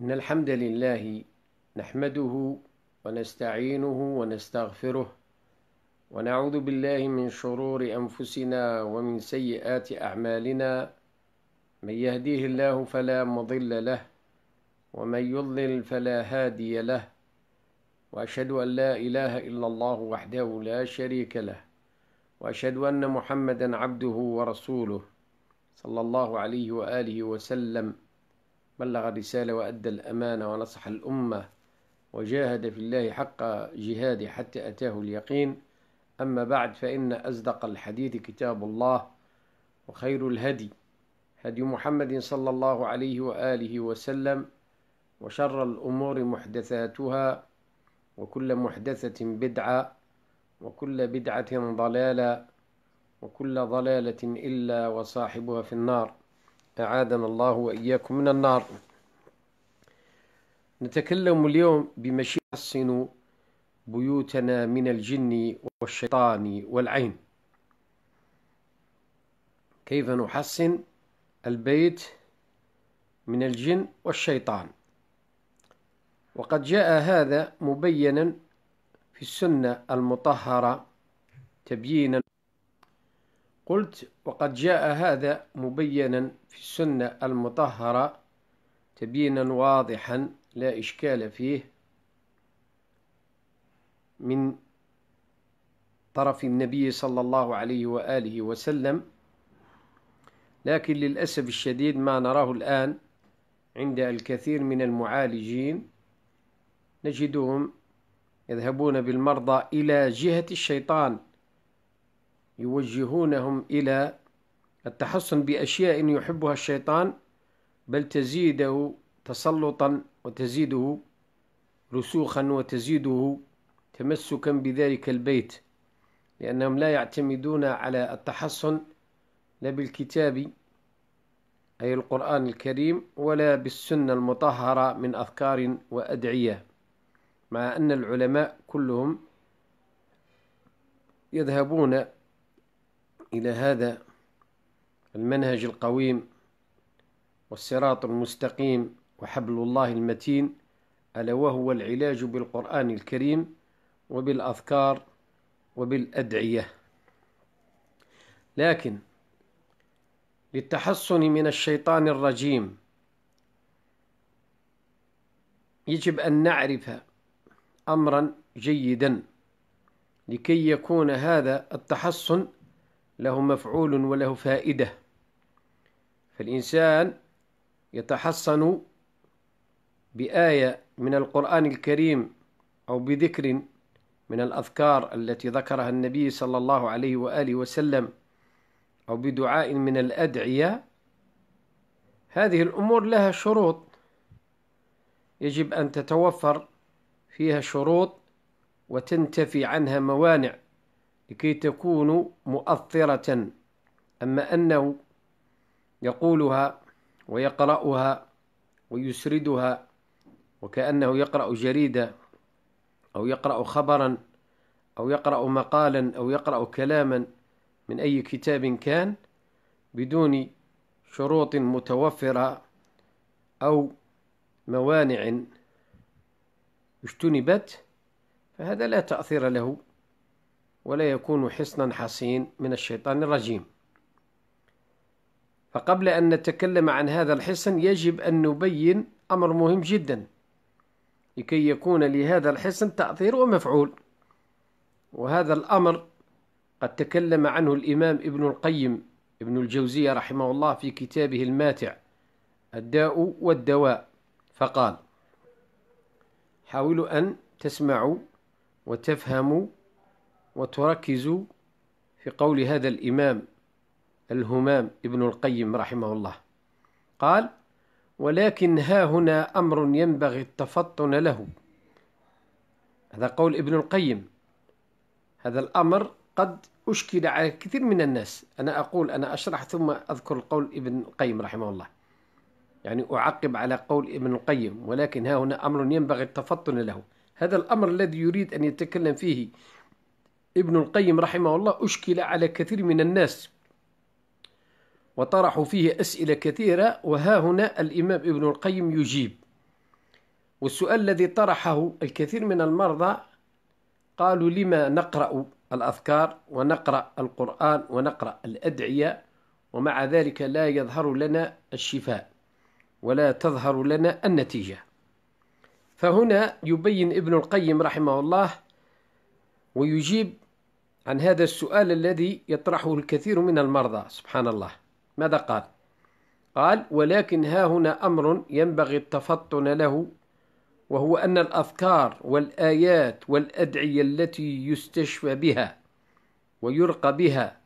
إن الحمد لله نحمده ونستعينه ونستغفره ونعوذ بالله من شرور أنفسنا ومن سيئات أعمالنا من يهديه الله فلا مضل له ومن يضلل فلا هادي له وأشهد أن لا إله إلا الله وحده لا شريك له وأشهد أن محمدا عبده ورسوله صلى الله عليه وآله وسلم بلغ الرسالة وأدى الأمانة ونصح الأمة وجاهد في الله حق جهاده حتى أتاه اليقين أما بعد فإن أصدق الحديث كتاب الله وخير الهدي هدي محمد صلى الله عليه وآله وسلم وشر الأمور محدثاتها وكل محدثة بدعة وكل بدعة ضلالة وكل ضلالة إلا وصاحبها في النار أعاذنا الله وإياكم من النار نتكلم اليوم بمشيئة الصين بيوتنا من الجن والشيطان والعين كيف نحصن البيت من الجن والشيطان وقد جاء هذا مبينا في السنة المطهرة تبيينا قلت وقد جاء هذا مبينا في السنة المطهرة تبينا واضحا لا إشكال فيه من طرف النبي صلى الله عليه وآله وسلم لكن للأسف الشديد ما نراه الآن عند الكثير من المعالجين نجدهم يذهبون بالمرضى إلى جهة الشيطان يوجهونهم إلى التحصن بأشياء يحبها الشيطان بل تزيده تسلطا وتزيده رسوخا وتزيده تمسكا بذلك البيت لأنهم لا يعتمدون على التحصن لا بالكتاب أي القرآن الكريم ولا بالسنة المطهرة من أذكار وأدعية مع أن العلماء كلهم يذهبون إلى هذا المنهج القويم والصراط المستقيم وحبل الله المتين ألا وهو العلاج بالقرآن الكريم وبالأذكار وبالأدعية لكن للتحصن من الشيطان الرجيم يجب أن نعرف أمرا جيدا لكي يكون هذا التحصن له مفعول وله فائدة فالإنسان يتحصن بآية من القرآن الكريم أو بذكر من الأذكار التي ذكرها النبي صلى الله عليه وآله وسلم أو بدعاء من الأدعية هذه الأمور لها شروط يجب أن تتوفر فيها شروط وتنتفي عنها موانع لكي تكون مؤثرة أما أنه يقولها ويقرأها ويسردها وكأنه يقرأ جريدة أو يقرأ خبرا أو يقرأ مقالا أو يقرأ كلاما من أي كتاب كان بدون شروط متوفرة أو موانع اجتنبت فهذا لا تأثير له ولا يكون حصنا حصين من الشيطان الرجيم فقبل أن نتكلم عن هذا الحصن يجب أن نبين أمر مهم جدا لكي يكون لهذا الحصن تأثير ومفعول وهذا الأمر قد تكلم عنه الإمام ابن القيم ابن الجوزية رحمه الله في كتابه الماتع الداء والدواء فقال حاولوا أن تسمعوا وتفهموا وتركز في قول هذا الإمام الهمام ابن القيم رحمه الله قال ولكن ها هنا أمر ينبغي التفطن له هذا قول ابن القيم هذا الأمر قد أشكل على كثير من الناس أنا أقول أنا أشرح ثم أذكر القول ابن القيم رحمه الله يعني أعقب على قول ابن القيم ولكن ها هنا أمر ينبغي التفطن له هذا الأمر الذي يريد أن يتكلم فيه ابن القيم رحمه الله أشكل على كثير من الناس وطرحوا فيه أسئلة كثيرة وها هنا الإمام ابن القيم يجيب والسؤال الذي طرحه الكثير من المرضى قالوا لما نقرأ الأذكار ونقرأ القرآن ونقرأ الأدعية ومع ذلك لا يظهر لنا الشفاء ولا تظهر لنا النتيجة فهنا يبين ابن القيم رحمه الله ويجيب عن هذا السؤال الذي يطرحه الكثير من المرضى سبحان الله ماذا قال قال ولكن ها هنا أمر ينبغي التفطن له وهو أن الأذكار والآيات والأدعية التي يستشفى بها ويرقى بها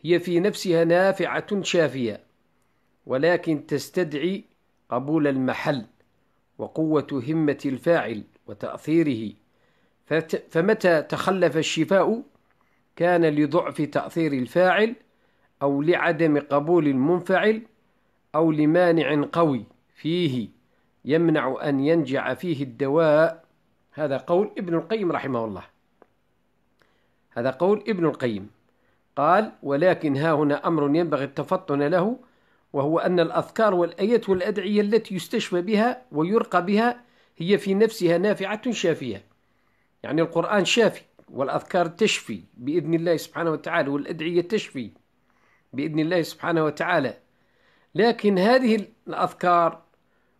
هي في نفسها نافعة شافية ولكن تستدعي قبول المحل وقوة همة الفاعل وتأثيره فمتى تخلف الشفاء كان لضعف تأثير الفاعل أو لعدم قبول المنفعل أو لمانع قوي فيه يمنع أن ينجع فيه الدواء هذا قول ابن القيم رحمه الله هذا قول ابن القيم قال ولكن ها هنا أمر ينبغي التفطن له وهو أن الأذكار والآيات والأدعية التي يستشفى بها ويرقى بها هي في نفسها نافعة شافية يعني القرآن شافي والأذكار تشفي بإذن الله سبحانه وتعالى والأدعية تشفي بإذن الله سبحانه وتعالى لكن هذه الأذكار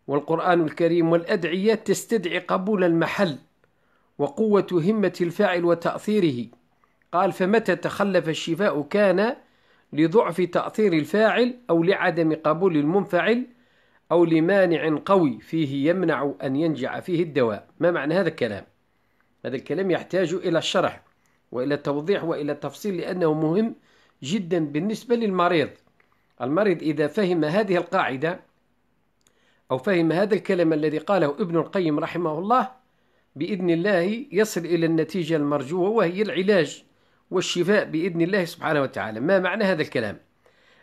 والقرآن الكريم والأدعية تستدعي قبول المحل وقوة همة الفاعل وتأثيره قال فمتى تخلف الشفاء كان لضعف تأثير الفاعل أو لعدم قبول المنفعل أو لمانع قوي فيه يمنع أن ينجع فيه الدواء ما معنى هذا الكلام هذا الكلام يحتاج إلى الشرح وإلى التوضيح وإلى التفصيل لأنه مهم جدا بالنسبة للمريض المريض إذا فهم هذه القاعدة أو فهم هذا الكلام الذي قاله ابن القيم رحمه الله بإذن الله يصل إلى النتيجة المرجوة وهي العلاج والشفاء بإذن الله سبحانه وتعالى ما معنى هذا الكلام؟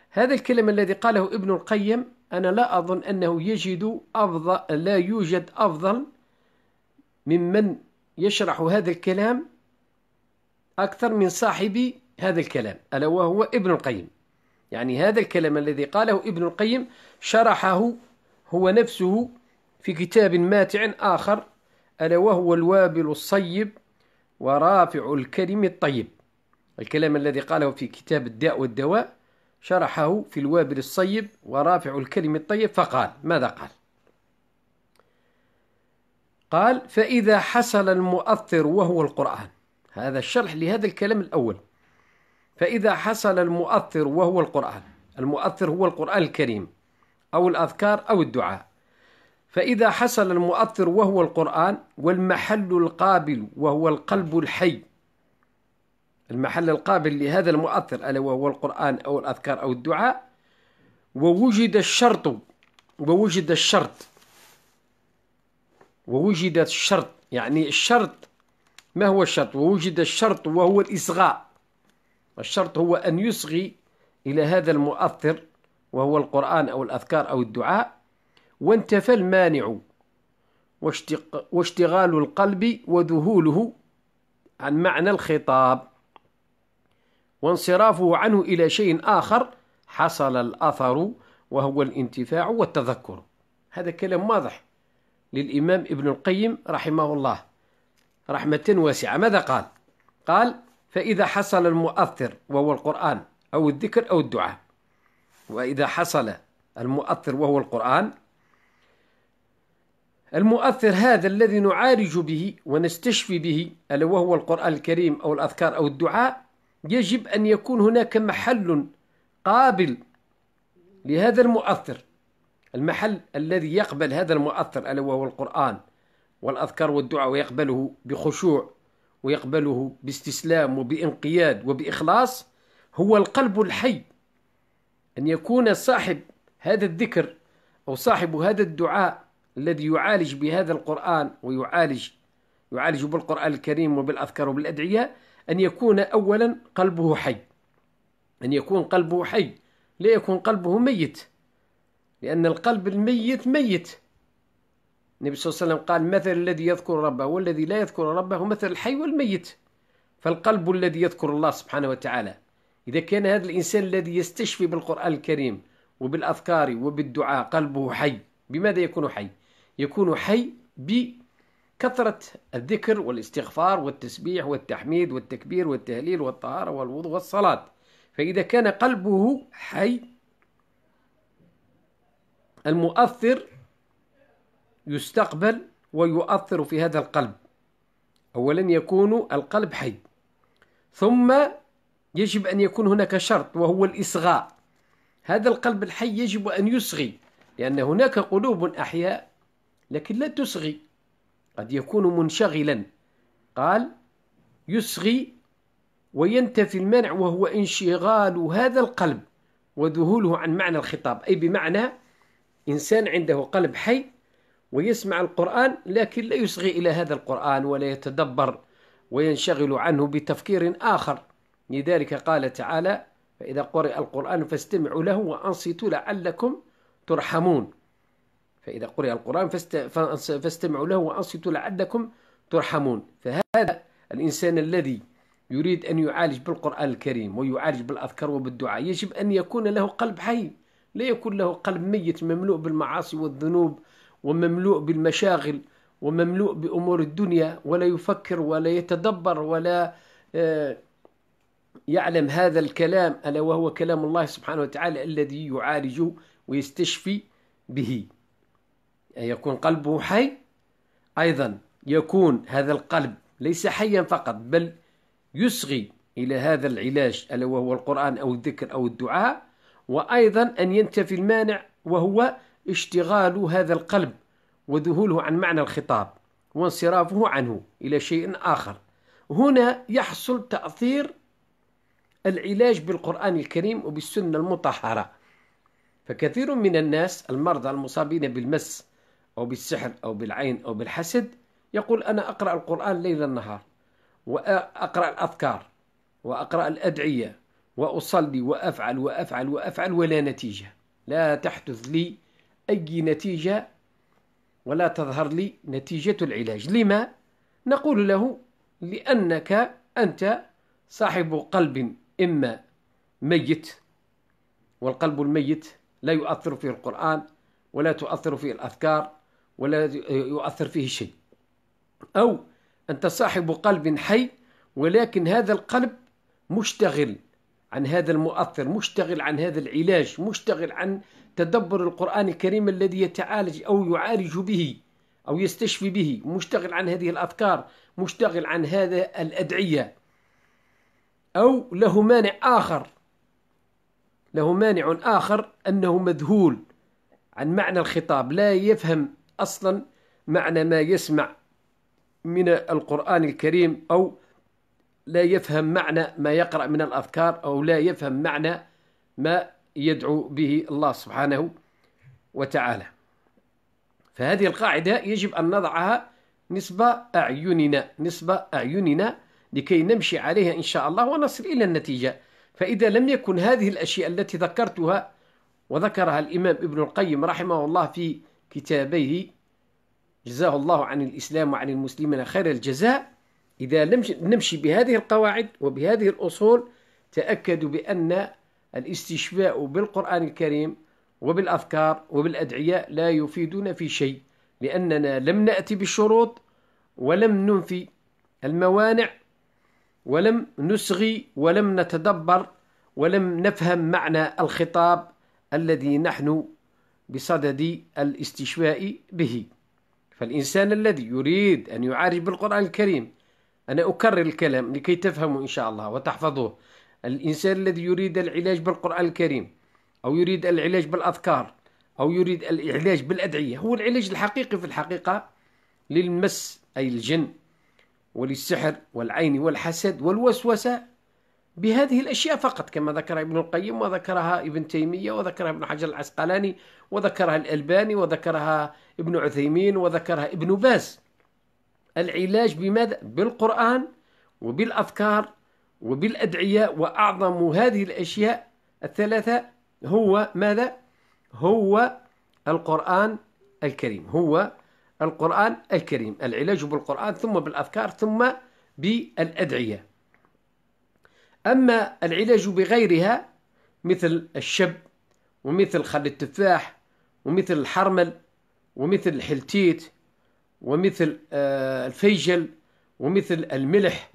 هذا الكلام الذي قاله ابن القيم أنا لا أظن أنه يجد أفضل لا يوجد أفضل ممن يشرح هذا الكلام أكثر من صاحب هذا الكلام ألا وهو ابن القيم يعني هذا الكلام الذي قاله ابن القيم شرحه هو نفسه في كتاب ماتع آخر ألا وهو الوابل الصيب ورافع الكلم الطيب الكلام الذي قاله في كتاب الداء والدواء شرحه في الوابل الصيب ورافع الكلم الطيب فقال ماذا قال قال فإذا حصل المؤثر وهو القرآن هذا الشرح لهذا الكلام الأول فإذا حصل المؤثر وهو القرآن المؤثر هو القرآن الكريم أو الأذكار أو الدعاء فإذا حصل المؤثر وهو القرآن والمحل القابل وهو القلب الحي المحل القابل لهذا المؤثر ألا وهو القرآن أو الأذكار أو الدعاء ووجد الشرط ووجد الشرط ووجد الشرط يعني الشرط ما هو الشرط ووجد الشرط وهو الإصغاء الشرط هو أن يصغي إلى هذا المؤثر وهو القرآن أو الأذكار أو الدعاء وانتفى المانع واشتغال القلب وذهوله عن معنى الخطاب وانصرافه عنه إلى شيء آخر حصل الأثر وهو الانتفاع والتذكر هذا كلام واضح للإمام ابن القيم رحمه الله رحمة واسعة ماذا قال؟ قال فإذا حصل المؤثر وهو القرآن أو الذكر أو الدعاء وإذا حصل المؤثر وهو القرآن المؤثر هذا الذي نعالج به ونستشفي به ألا وهو القرآن الكريم أو الأذكار أو الدعاء يجب أن يكون هناك محل قابل لهذا المؤثر المحل الذي يقبل هذا المؤثر ألا وهو القرآن والأذكار والدعاء ويقبله بخشوع ويقبله باستسلام وبانقياد وبإخلاص هو القلب الحي أن يكون صاحب هذا الذكر أو صاحب هذا الدعاء الذي يعالج بهذا القرآن ويعالج يعالج بالقرآن الكريم وبالأذكار وبالأدعية أن يكون أولا قلبه حي أن يكون قلبه حي لا يكون قلبه ميت لأن القلب الميت ميت النبي صلى الله عليه وسلم قال مثل الذي يذكر ربه والذي لا يذكر ربه مثل الحي والميت فالقلب الذي يذكر الله سبحانه وتعالى إذا كان هذا الإنسان الذي يستشفي بالقرآن الكريم وبالأذكار وبالدعاء قلبه حي بماذا يكون حي؟ يكون حي بكثرة الذكر والاستغفار والتسبيح والتحميد والتكبير والتهليل والطهارة والوضوء والصلاة فإذا كان قلبه حي المؤثر يستقبل ويؤثر في هذا القلب أولا يكون القلب حي ثم يجب أن يكون هناك شرط وهو الإصغاء هذا القلب الحي يجب أن يصغي لأن هناك قلوب أحياء لكن لا تصغي قد يكون منشغلا قال يصغي وينتفي المنع وهو انشغال هذا القلب وذهوله عن معنى الخطاب أي بمعنى إنسان عنده قلب حي ويسمع القرآن لكن لا يصغي إلى هذا القرآن ولا يتدبر وينشغل عنه بتفكير آخر لذلك قال تعالى فإذا قرئ القرآن فاستمعوا له وأنصتوا لعلكم ترحمون فإذا قرئ القرآن فاستمعوا له وأنصتوا لعلكم ترحمون فهذا الإنسان الذي يريد أن يعالج بالقرآن الكريم ويعالج بالأذكار وبالدعاء يجب أن يكون له قلب حي لا يكون له قلب ميت مملوء بالمعاصي والذنوب ومملوء بالمشاغل ومملوء بأمور الدنيا ولا يفكر ولا يتدبر ولا آه، يعلم هذا الكلام ألا وهو كلام الله سبحانه وتعالى الذي يعالج ويستشفي به يكون قلبه حي أيضا يكون هذا القلب ليس حيا فقط بل يصغي إلى هذا العلاج ألا وهو القرآن أو الذكر أو الدعاء وأيضا أن ينتفي المانع وهو اشتغال هذا القلب وذهوله عن معنى الخطاب وانصرافه عنه إلى شيء آخر هنا يحصل تأثير العلاج بالقرآن الكريم وبالسنة المطهرة فكثير من الناس المرضى المصابين بالمس أو بالسحر أو بالعين أو بالحسد يقول أنا أقرأ القرآن ليلا النهار وأقرأ الأذكار وأقرأ الأدعية وأصلي وأفعل وأفعل وأفعل ولا نتيجة لا تحدث لي أي نتيجة ولا تظهر لي نتيجة العلاج لما؟ نقول له لأنك أنت صاحب قلب إما ميت والقلب الميت لا يؤثر فيه القرآن ولا تؤثر فيه الأذكار ولا يؤثر فيه شيء أو أنت صاحب قلب حي ولكن هذا القلب مشتغل عن هذا المؤثر مشتغل عن هذا العلاج مشتغل عن تدبر القرآن الكريم الذي يتعالج أو يعالج به أو يستشفي به مشتغل عن هذه الأذكار مشتغل عن هذا الأدعية أو له مانع آخر له مانع آخر أنه مذهول عن معنى الخطاب لا يفهم أصلا معنى ما يسمع من القرآن الكريم أو لا يفهم معنى ما يقرأ من الأذكار أو لا يفهم معنى ما يدعو به الله سبحانه وتعالى فهذه القاعدة يجب أن نضعها نسبة أعيننا نسبة أعيننا لكي نمشي عليها إن شاء الله ونصل إلى النتيجة فإذا لم يكن هذه الأشياء التي ذكرتها وذكرها الإمام ابن القيم رحمه الله في كتابيه جزاه الله عن الإسلام وعن المسلمين خير الجزاء إذا لم نمشي بهذه القواعد وبهذه الأصول تأكدوا بأن الاستشفاء بالقرآن الكريم وبالأذكار وبالأدعية لا يفيدون في شيء لأننا لم نأتي بالشروط ولم ننفي الموانع ولم نسغي ولم نتدبر ولم نفهم معنى الخطاب الذي نحن بصدد الاستشفاء به فالإنسان الذي يريد أن يعالج بالقرآن الكريم أنا أكرر الكلام لكي تفهموا إن شاء الله وتحفظوه الإنسان الذي يريد العلاج بالقرآن الكريم أو يريد العلاج بالأذكار أو يريد العلاج بالأدعية هو العلاج الحقيقي في الحقيقة للمس أي الجن وللسحر والعين والحسد والوسوسة بهذه الأشياء فقط كما ذكر ابن القيم وذكرها ابن تيمية وذكرها ابن حجر العسقلاني وذكرها الألباني وذكرها ابن عثيمين وذكرها ابن باز العلاج بماذا؟ بالقرآن وبالأذكار وبالأدعية وأعظم هذه الأشياء الثلاثة هو ماذا؟ هو القرآن الكريم هو القرآن الكريم العلاج بالقرآن ثم بالأذكار ثم بالأدعية أما العلاج بغيرها مثل الشب ومثل خل التفاح ومثل الحرمل ومثل الحلتيت ومثل آه، الفيجل ومثل الملح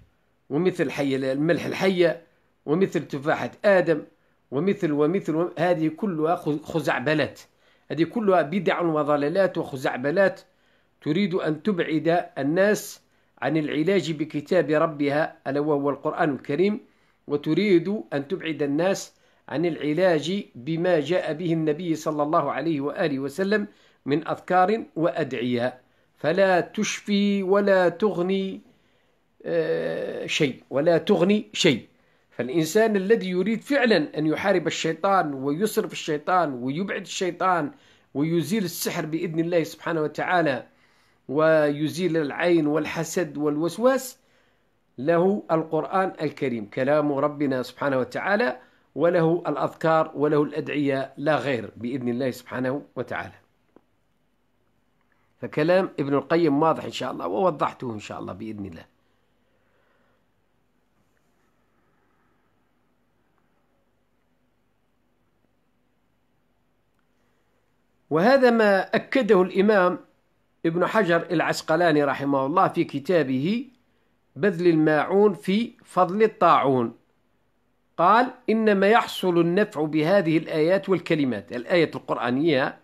ومثل حي الملح الحية ومثل تفاحة آدم ومثل ومثل هذه كلها خزعبلات هذه كلها بدع وضلالات وخزعبلات تريد أن تبعد الناس عن العلاج بكتاب ربها ألا وهو القرآن الكريم وتريد أن تبعد الناس عن العلاج بما جاء به النبي صلى الله عليه وآله وسلم من أذكار وأدعياء فلا تشفي ولا تغني آه، شيء ولا تغني شيء فالإنسان الذي يريد فعلا أن يحارب الشيطان ويصرف الشيطان ويبعد الشيطان ويزيل السحر بإذن الله سبحانه وتعالى ويزيل العين والحسد والوسواس له القرآن الكريم كلام ربنا سبحانه وتعالى وله الأذكار وله الأدعية لا غير بإذن الله سبحانه وتعالى فكلام ابن القيم واضح إن شاء الله ووضحته إن شاء الله بإذن الله وهذا ما أكده الإمام ابن حجر العسقلاني رحمه الله في كتابه بذل الماعون في فضل الطاعون قال إنما يحصل النفع بهذه الآيات والكلمات الآية القرآنية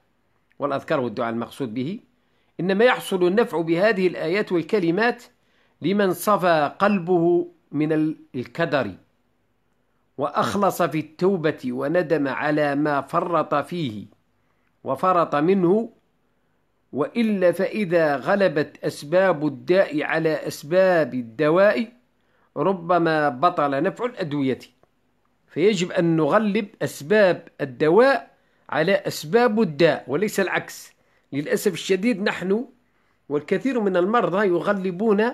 والأذكار والدعاء المقصود به إنما يحصل النفع بهذه الآيات والكلمات لمن صفى قلبه من الكدر وأخلص في التوبة وندم على ما فرط فيه وفرط منه وإلا فإذا غلبت أسباب الداء على أسباب الدواء ربما بطل نفع الأدوية فيجب أن نغلب أسباب الدواء على أسباب الداء وليس العكس للأسف الشديد نحن والكثير من المرضى يغلبون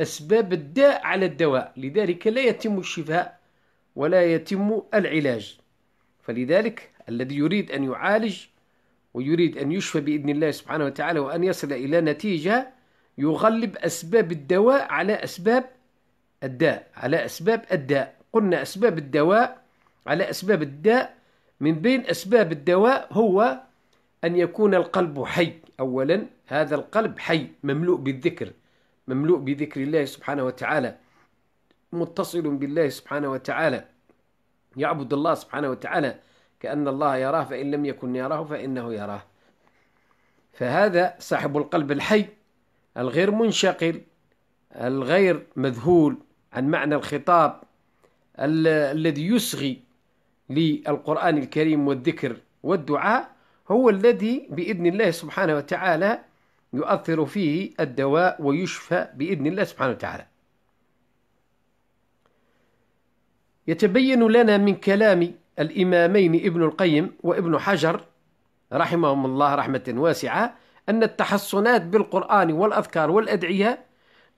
أسباب الداء على الدواء لذلك لا يتم الشفاء ولا يتم العلاج فلذلك الذي يريد أن يعالج ويريد أن يشفى بإذن الله سبحانه وتعالى وأن يصل إلى نتيجة يغلب أسباب الدواء على أسباب الداء على أسباب الداء قلنا أسباب الدواء على أسباب الداء من بين أسباب الدواء هو أن يكون القلب حي أولا هذا القلب حي مملوء بالذكر مملوء بذكر الله سبحانه وتعالى متصل بالله سبحانه وتعالى يعبد الله سبحانه وتعالى كأن الله يراه فإن لم يكن يراه فإنه يراه فهذا صاحب القلب الحي الغير منشقل الغير مذهول عن معنى الخطاب الذي يصغي للقرآن الكريم والذكر والدعاء هو الذي بإذن الله سبحانه وتعالى يؤثر فيه الدواء ويشفى بإذن الله سبحانه وتعالى يتبين لنا من كلام الإمامين ابن القيم وابن حجر رحمهم الله رحمة واسعة أن التحصنات بالقرآن والأذكار والأدعية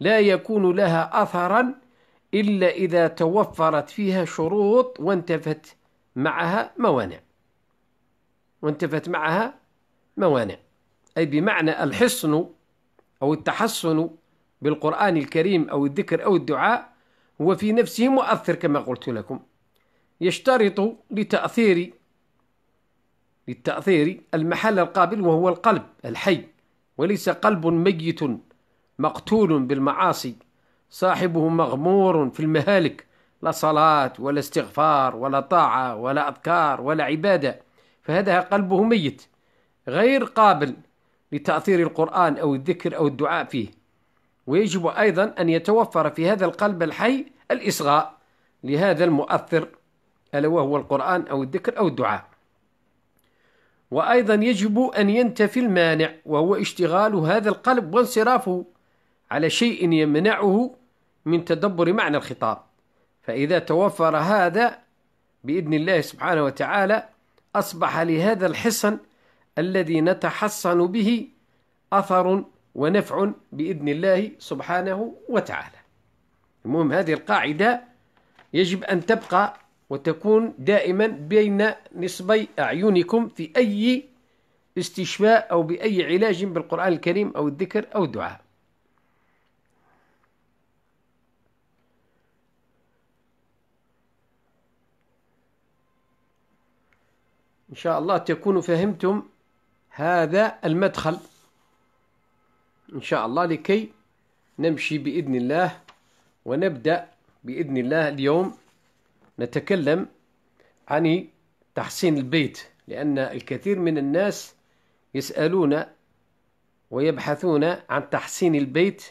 لا يكون لها أثرا إلا إذا توفرت فيها شروط وانتفت معها موانع وانتفت معها موانع أي بمعنى الحصن أو التحصن بالقرآن الكريم أو الذكر أو الدعاء هو في نفسه مؤثر كما قلت لكم يشترط لتأثير للتأثير المحل القابل وهو القلب الحي وليس قلب ميت مقتول بالمعاصي صاحبه مغمور في المهالك لا صلاة ولا استغفار ولا طاعة ولا أذكار ولا عبادة فهذا قلبه ميت غير قابل لتأثير القرآن أو الذكر أو الدعاء فيه ويجب أيضا أن يتوفر في هذا القلب الحي الإصغاء لهذا المؤثر ألا وهو القرآن أو الذكر أو الدعاء وأيضا يجب أن ينتفي المانع وهو اشتغال هذا القلب وانصرافه على شيء يمنعه من تدبر معنى الخطاب فإذا توفر هذا بإذن الله سبحانه وتعالى أصبح لهذا الحصن الذي نتحصن به أثر ونفع بإذن الله سبحانه وتعالى المهم هذه القاعدة يجب أن تبقى وتكون دائما بين نصبي أعينكم في أي استشفاء أو بأي علاج بالقرآن الكريم أو الذكر أو الدعاء إن شاء الله تكونوا فهمتم هذا المدخل إن شاء الله لكي نمشي بإذن الله ونبدأ بإذن الله اليوم نتكلم عن تحسين البيت لأن الكثير من الناس يسألون ويبحثون عن تحسين البيت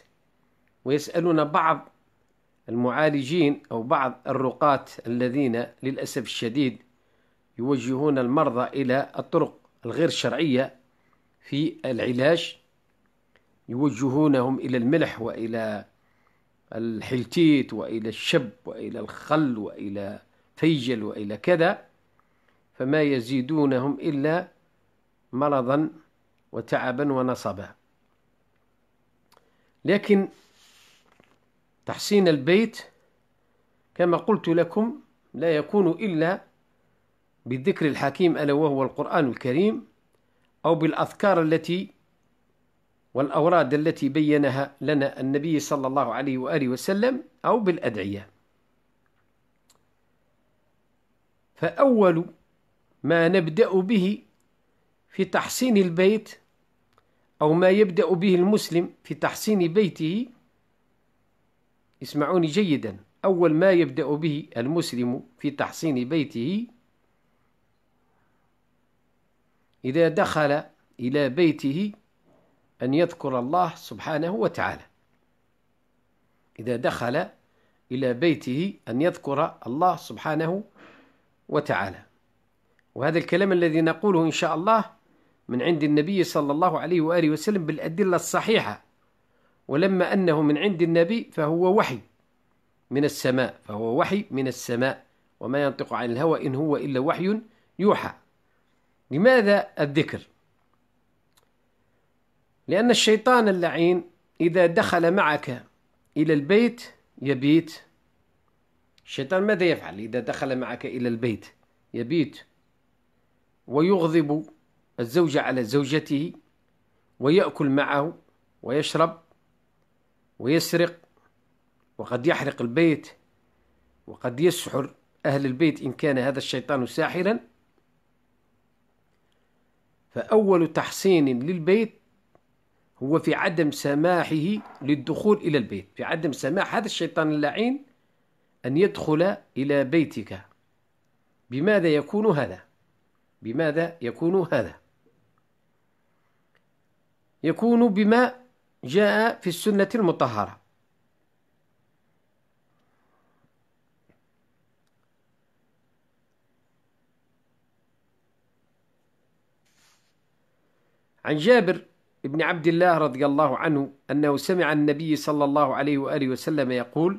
ويسألون بعض المعالجين أو بعض الرقاة الذين للأسف الشديد يوجهون المرضى إلى الطرق الغير شرعية في العلاج يوجهونهم إلى الملح وإلى الحلتيت وإلى الشب وإلى الخل وإلى فيجل وإلى كذا فما يزيدونهم إلا مرضا وتعبا ونصبا لكن تحسين البيت كما قلت لكم لا يكون إلا بالذكر الحكيم ألا وهو القرآن الكريم أو بالأذكار التي والأوراد التي بينها لنا النبي صلى الله عليه وآله وسلم أو بالأدعية فأول ما نبدأ به في تحصين البيت أو ما يبدأ به المسلم في تحصين بيته اسمعوني جيدا أول ما يبدأ به المسلم في تحصين بيته إذا دخل إلى بيته أن يذكر الله سبحانه وتعالى إذا دخل إلى بيته أن يذكر الله سبحانه وتعالى وهذا الكلام الذي نقوله إن شاء الله من عند النبي صلى الله عليه وآله وسلم بالأدلة الصحيحة ولما أنه من عند النبي فهو وحي من السماء فهو وحي من السماء وما ينطق عن الهوى إن هو إلا وحي يوحى لماذا الذكر لأن الشيطان اللعين إذا دخل معك إلى البيت يبيت الشيطان ماذا يفعل إذا دخل معك إلى البيت يبيت ويغضب الزوج على زوجته ويأكل معه ويشرب ويسرق وقد يحرق البيت وقد يسحر أهل البيت إن كان هذا الشيطان ساحرا فأول تحصين للبيت هو في عدم سماحه للدخول إلى البيت في عدم سماح هذا الشيطان اللعين أن يدخل إلى بيتك بماذا يكون هذا بماذا يكون هذا يكون بما جاء في السنة المطهرة عن جابر بن عبد الله رضي الله عنه أنه سمع النبي صلى الله عليه وآله وسلم يقول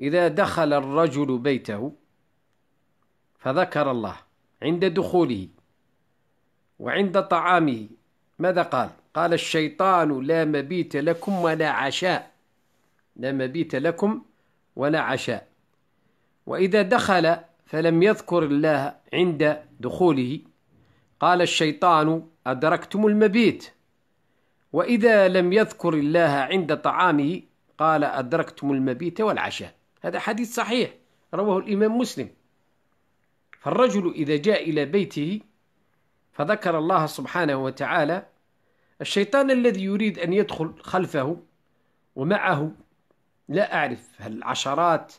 إذا دخل الرجل بيته فذكر الله عند دخوله وعند طعامه ماذا قال قال الشيطان لا مبيت لكم ولا عشاء لا مبيت لكم ولا عشاء وإذا دخل فلم يذكر الله عند دخوله قال الشيطان أدركتم المبيت وإذا لم يذكر الله عند طعامه قال أدركتم المبيت والعشاء هذا حديث صحيح رواه الإمام مسلم فالرجل إذا جاء إلى بيته فذكر الله سبحانه وتعالى الشيطان الذي يريد أن يدخل خلفه ومعه لا أعرف هل عشرات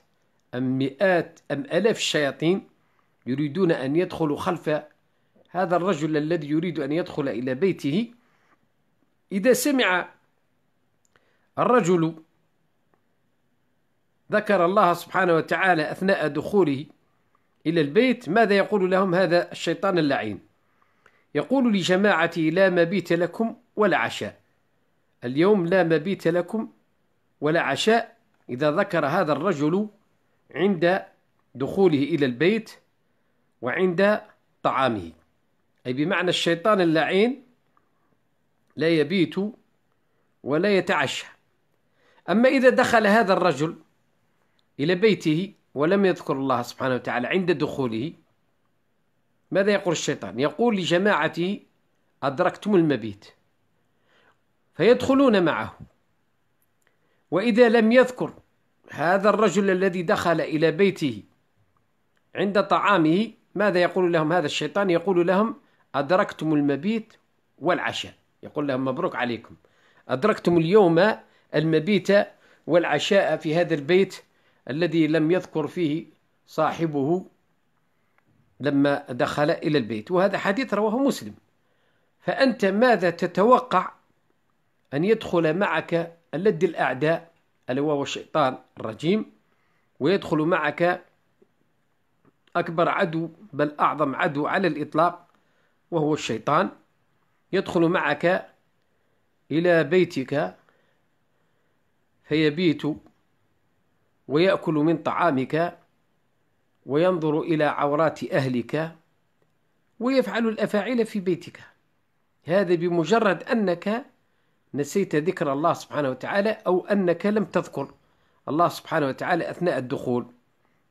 أم مئات أم ألاف الشياطين يريدون أن يدخلوا خلف هذا الرجل الذي يريد أن يدخل إلى بيته إذا سمع الرجل ذكر الله سبحانه وتعالى أثناء دخوله إلى البيت ماذا يقول لهم هذا الشيطان اللعين يقول لجماعته لا مبيت لكم ولا عشاء اليوم لا مبيت لكم ولا عشاء إذا ذكر هذا الرجل عند دخوله إلى البيت وعند طعامه أي بمعنى الشيطان اللعين لا يبيت ولا يتعشى أما إذا دخل هذا الرجل إلى بيته ولم يذكر الله سبحانه وتعالى عند دخوله ماذا يقول الشيطان يقول لجماعته أدركتم المبيت فيدخلون معه وإذا لم يذكر هذا الرجل الذي دخل إلى بيته عند طعامه ماذا يقول لهم هذا الشيطان يقول لهم أدركتم المبيت والعشاء يقول لهم مبروك عليكم أدركتم اليوم المبيت والعشاء في هذا البيت الذي لم يذكر فيه صاحبه لما دخل إلى البيت وهذا حديث رواه مسلم فأنت ماذا تتوقع أن يدخل معك الذي الأعداء اللي هو الشيطان الرجيم ويدخل معك أكبر عدو بل أعظم عدو على الإطلاق وهو الشيطان يدخل معك إلى بيتك فيبيت ويأكل من طعامك وينظر إلى عورات أهلك ويفعل الأفاعيل في بيتك هذا بمجرد أنك نسيت ذكر الله سبحانه وتعالى أو أنك لم تذكر الله سبحانه وتعالى أثناء الدخول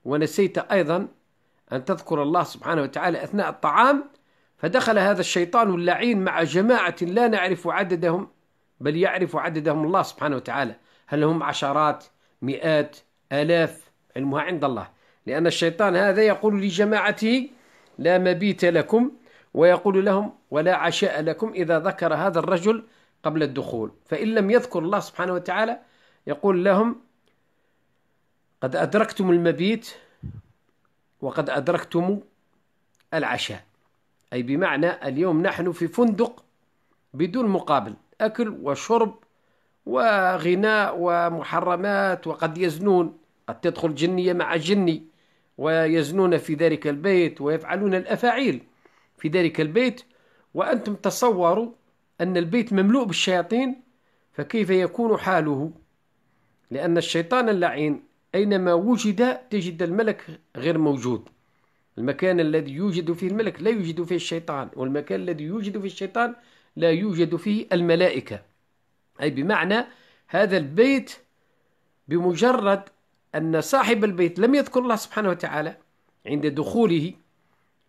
ونسيت أيضا أن تذكر الله سبحانه وتعالى أثناء الطعام فدخل هذا الشيطان اللعين مع جماعة لا نعرف عددهم بل يعرف عددهم الله سبحانه وتعالى هل هم عشرات مئات آلاف علمها عند الله لأن الشيطان هذا يقول لجماعته لا مبيت لكم ويقول لهم ولا عشاء لكم إذا ذكر هذا الرجل قبل الدخول فإن لم يذكر الله سبحانه وتعالى يقول لهم قد أدركتم المبيت وقد أدركتم العشاء أي بمعنى اليوم نحن في فندق بدون مقابل أكل وشرب وغناء ومحرمات وقد يزنون قد تدخل جنية مع جني ويزنون في ذلك البيت ويفعلون الأفاعيل في ذلك البيت وأنتم تصوروا أن البيت مملوء بالشياطين فكيف يكون حاله لأن الشيطان اللعين أينما وجد تجد الملك غير موجود المكان الذي يوجد فيه الملك لا يوجد فيه الشيطان والمكان الذي يوجد فيه الشيطان لا يوجد فيه الملائكة أي بمعنى هذا البيت بمجرد أن صاحب البيت لم يذكر الله سبحانه وتعالى عند دخوله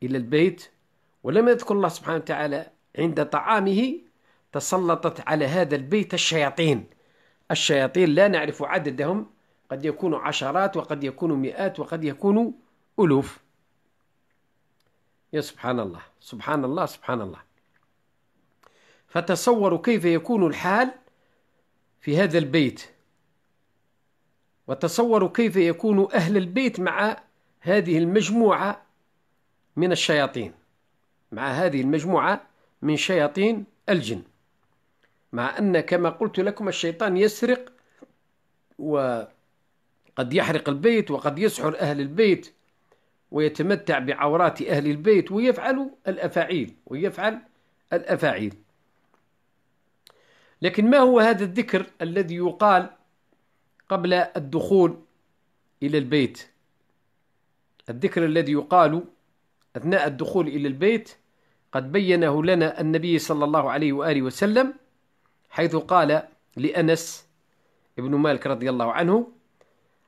إلى البيت ولم يذكر الله سبحانه وتعالى عند طعامه تسلطت على هذا البيت الشياطين الشياطين لا نعرف عددهم قد يكون عشرات وقد يكون مئات وقد يكون ألوف يا سبحان الله سبحان الله سبحان الله فتصوروا كيف يكون الحال في هذا البيت وتصوروا كيف يكون أهل البيت مع هذه المجموعة من الشياطين مع هذه المجموعة من شياطين الجن مع أن كما قلت لكم الشيطان يسرق وقد يحرق البيت وقد يسحر أهل البيت ويتمتع بعورات أهل البيت ويفعل الأفاعيل ويفعل الأفاعيل لكن ما هو هذا الذكر الذي يقال قبل الدخول إلى البيت الذكر الذي يقال أثناء الدخول إلى البيت قد بينه لنا النبي صلى الله عليه وآله وسلم حيث قال لأنس ابن مالك رضي الله عنه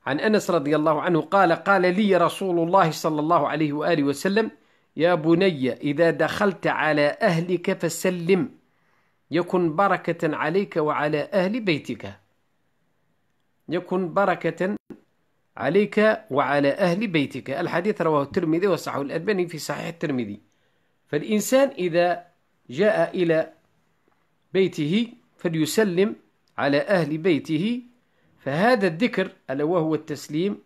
عن أنس رضي الله عنه قال قال لي رسول الله صلى الله عليه وآله وسلم يا بني إذا دخلت على أهلك فسلم يكن بركة عليك وعلى أهل بيتك يكن بركة عليك وعلى أهل بيتك الحديث رواه الترمذي وصححه الألباني في صحيح الترمذي فالإنسان إذا جاء إلى بيته فليسلم على أهل بيته فهذا الذكر ألا وهو التسليم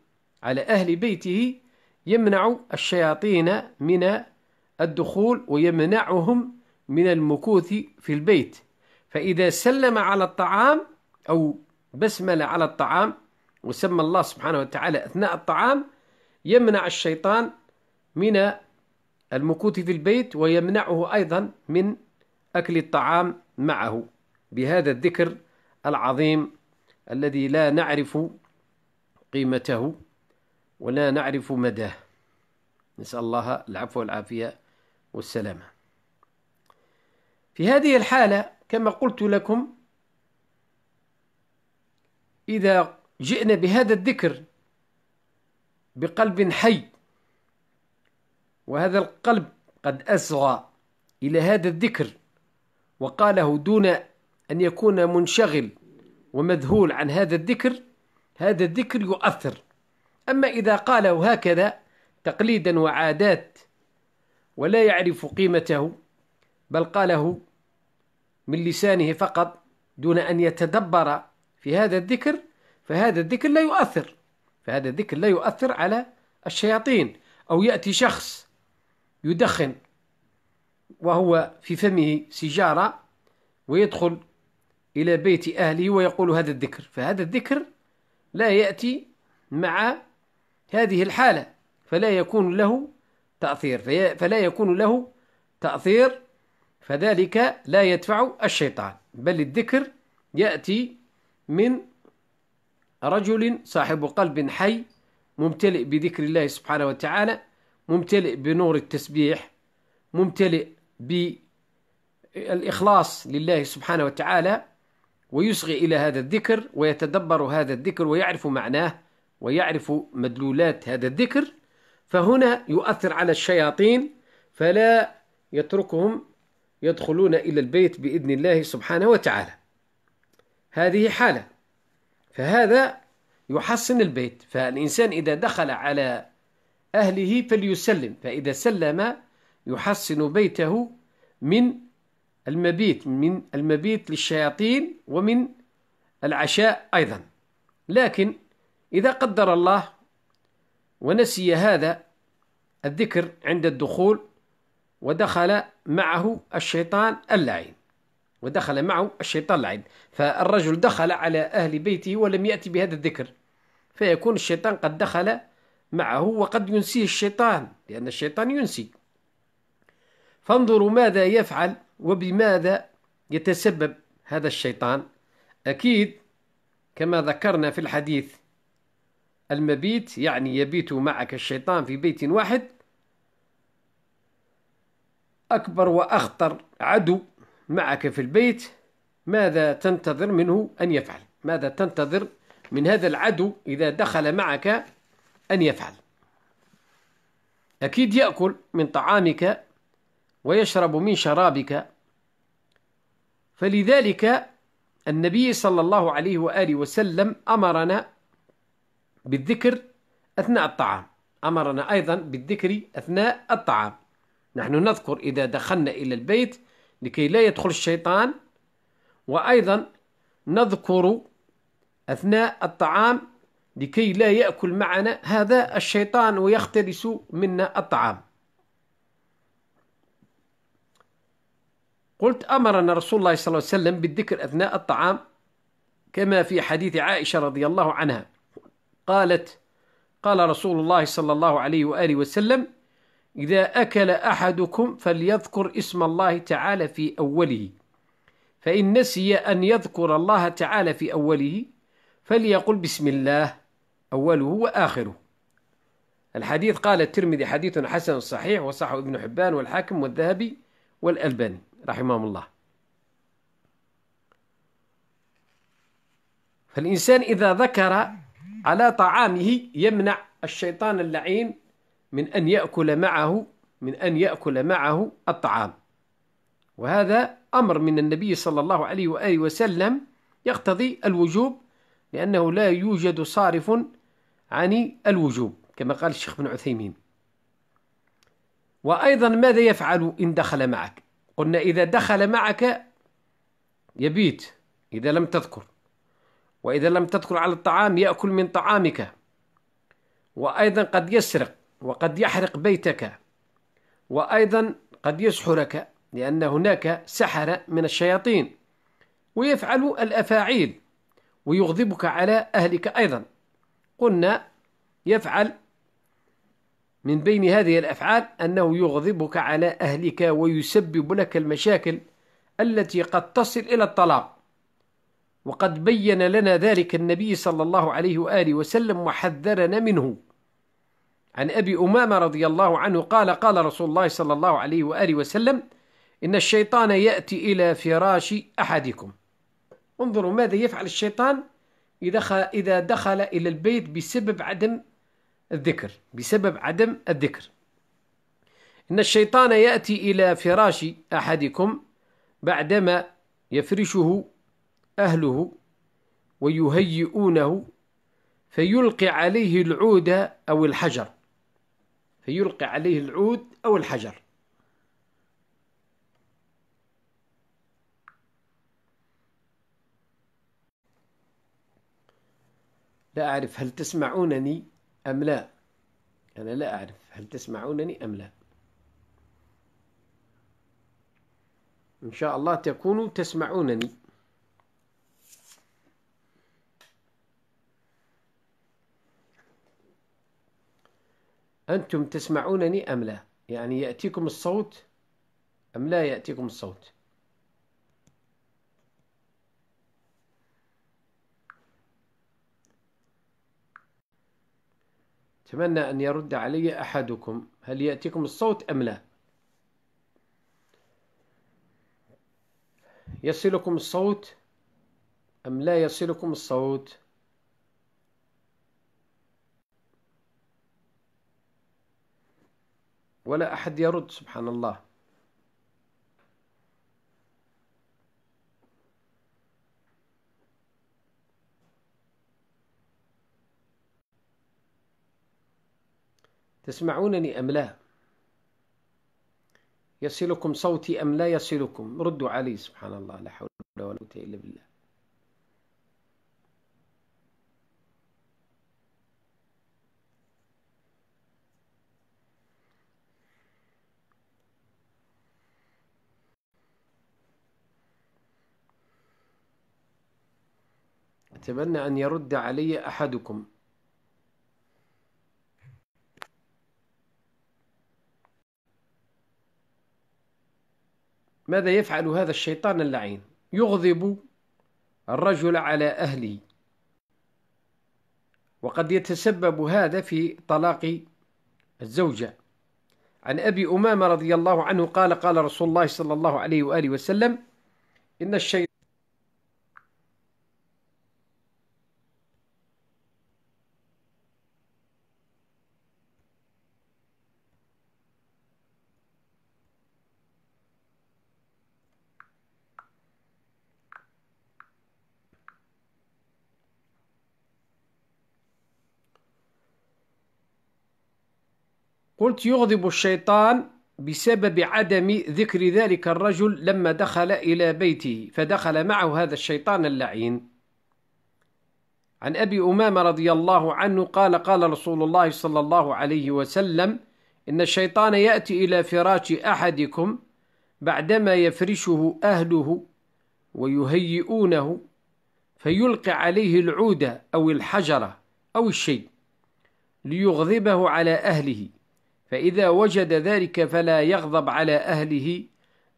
على أهل بيته يمنع الشياطين من الدخول ويمنعهم من المكوث في البيت فإذا سلم على الطعام أو بسمل على الطعام وسمى الله سبحانه وتعالى أثناء الطعام يمنع الشيطان من المكوث في البيت ويمنعه أيضا من أكل الطعام معه بهذا الذكر العظيم الذي لا نعرف قيمته ولا نعرف مداه نسأل الله العفو والعافية والسلامة في هذه الحالة كما قلت لكم إذا جئنا بهذا الذكر بقلب حي وهذا القلب قد أصغى إلى هذا الذكر وقاله دون أن يكون منشغل ومذهول عن هذا الذكر هذا الذكر يؤثر أما إذا قاله هكذا تقليدا وعادات ولا يعرف قيمته بل قاله من لسانه فقط دون أن يتدبر في هذا الذكر فهذا الذكر لا يؤثر فهذا الذكر لا يؤثر على الشياطين أو يأتي شخص يدخن وهو في فمه سيجارة ويدخل إلى بيت أهله ويقول هذا الذكر فهذا الذكر لا يأتي مع هذه الحالة فلا يكون له تأثير فلا يكون له تأثير فذلك لا يدفع الشيطان بل الذكر يأتي من رجل صاحب قلب حي ممتلئ بذكر الله سبحانه وتعالى ممتلئ بنور التسبيح ممتلئ بالإخلاص لله سبحانه وتعالى ويصغي إلى هذا الذكر ويتدبر هذا الذكر ويعرف معناه ويعرف مدلولات هذا الذكر فهنا يؤثر على الشياطين فلا يتركهم يدخلون إلى البيت بإذن الله سبحانه وتعالى هذه حالة فهذا يحصن البيت فالإنسان إذا دخل على أهله فليسلم فإذا سلم يحصن بيته من المبيت من المبيت للشياطين ومن العشاء أيضا لكن إذا قدر الله ونسي هذا الذكر عند الدخول ودخل معه الشيطان اللعين ودخل معه الشيطان اللعين فالرجل دخل على أهل بيته ولم يأتي بهذا الذكر فيكون الشيطان قد دخل معه وقد ينسيه الشيطان لأن الشيطان ينسي فانظروا ماذا يفعل وبماذا يتسبب هذا الشيطان أكيد كما ذكرنا في الحديث المبيت يعني يبيت معك الشيطان في بيت واحد أكبر وأخطر عدو معك في البيت ماذا تنتظر منه أن يفعل ماذا تنتظر من هذا العدو إذا دخل معك أن يفعل أكيد يأكل من طعامك ويشرب من شرابك فلذلك النبي صلى الله عليه وآله وسلم أمرنا بالذكر أثناء الطعام أمرنا أيضا بالذكر أثناء الطعام نحن نذكر إذا دخلنا إلى البيت لكي لا يدخل الشيطان وأيضا نذكر أثناء الطعام لكي لا يأكل معنا هذا الشيطان ويختلس منا الطعام قلت أمرنا رسول الله صلى الله عليه وسلم بالذكر أثناء الطعام كما في حديث عائشة رضي الله عنها قالت قال رسول الله صلى الله عليه وآله وسلم إذا أكل أحدكم فليذكر اسم الله تعالى في أوله فإن نسي أن يذكر الله تعالى في أوله فليقل بسم الله أوله وآخره الحديث قال الترمذي حديث حسن صحيح وصحه ابن حبان والحاكم والذهبي والألباني رحمهم الله فالإنسان إذا ذكر على طعامه يمنع الشيطان اللعين من أن يأكل معه من أن يأكل معه الطعام وهذا أمر من النبي صلى الله عليه وآله وسلم يقتضي الوجوب لأنه لا يوجد صارف عن الوجوب كما قال الشيخ بن عثيمين وأيضا ماذا يفعل إن دخل معك قلنا إذا دخل معك يبيت إذا لم تذكر وإذا لم تذكر على الطعام يأكل من طعامك وأيضا قد يسرق وقد يحرق بيتك وأيضا قد يسحرك لأن هناك سحرة من الشياطين ويفعل الأفاعيل ويغضبك على أهلك أيضا قلنا يفعل من بين هذه الافعال انه يغضبك على اهلك ويسبب لك المشاكل التي قد تصل الى الطلاق وقد بين لنا ذلك النبي صلى الله عليه واله وسلم وحذرنا منه عن ابي امامه رضي الله عنه قال قال رسول الله صلى الله عليه واله وسلم ان الشيطان ياتي الى فراش احدكم انظروا ماذا يفعل الشيطان اذا دخل الى البيت بسبب عدم الذكر بسبب عدم الذكر إن الشيطان يأتي إلى فراش أحدكم بعدما يفرشه أهله ويهيئونه فيلقي عليه العود أو الحجر فيلقي عليه العود أو الحجر لا أعرف هل تسمعونني أم لا أنا لا أعرف هل تسمعونني أم لا إن شاء الله تكونوا تسمعونني أنتم تسمعونني أم لا يعني يأتيكم الصوت أم لا يأتيكم الصوت أتمنى أن يرد علي أحدكم هل يأتيكم الصوت أم لا يصلكم الصوت أم لا يصلكم الصوت ولا أحد يرد سبحان الله تسمعونني أم لا يصلكم صوتي أم لا يصلكم ردوا علي سبحان الله لا حول ولا قوة إلا بالله أتمنى أن يرد علي أحدكم ماذا يفعل هذا الشيطان اللعين يغضب الرجل على أهله وقد يتسبب هذا في طلاق الزوجة عن أبي أمامة رضي الله عنه قال قال رسول الله صلى الله عليه وآله وسلم إن الشيطان قلت يغضب الشيطان بسبب عدم ذكر ذلك الرجل لما دخل إلى بيته فدخل معه هذا الشيطان اللعين عن أبي أمامة رضي الله عنه قال قال رسول الله صلى الله عليه وسلم إن الشيطان يأتي إلى فراش أحدكم بعدما يفرشه أهله ويهيئونه فيلقي عليه العود أو الحجرة أو الشيء ليغضبه على أهله فإذا وجد ذلك فلا يغضب على أهله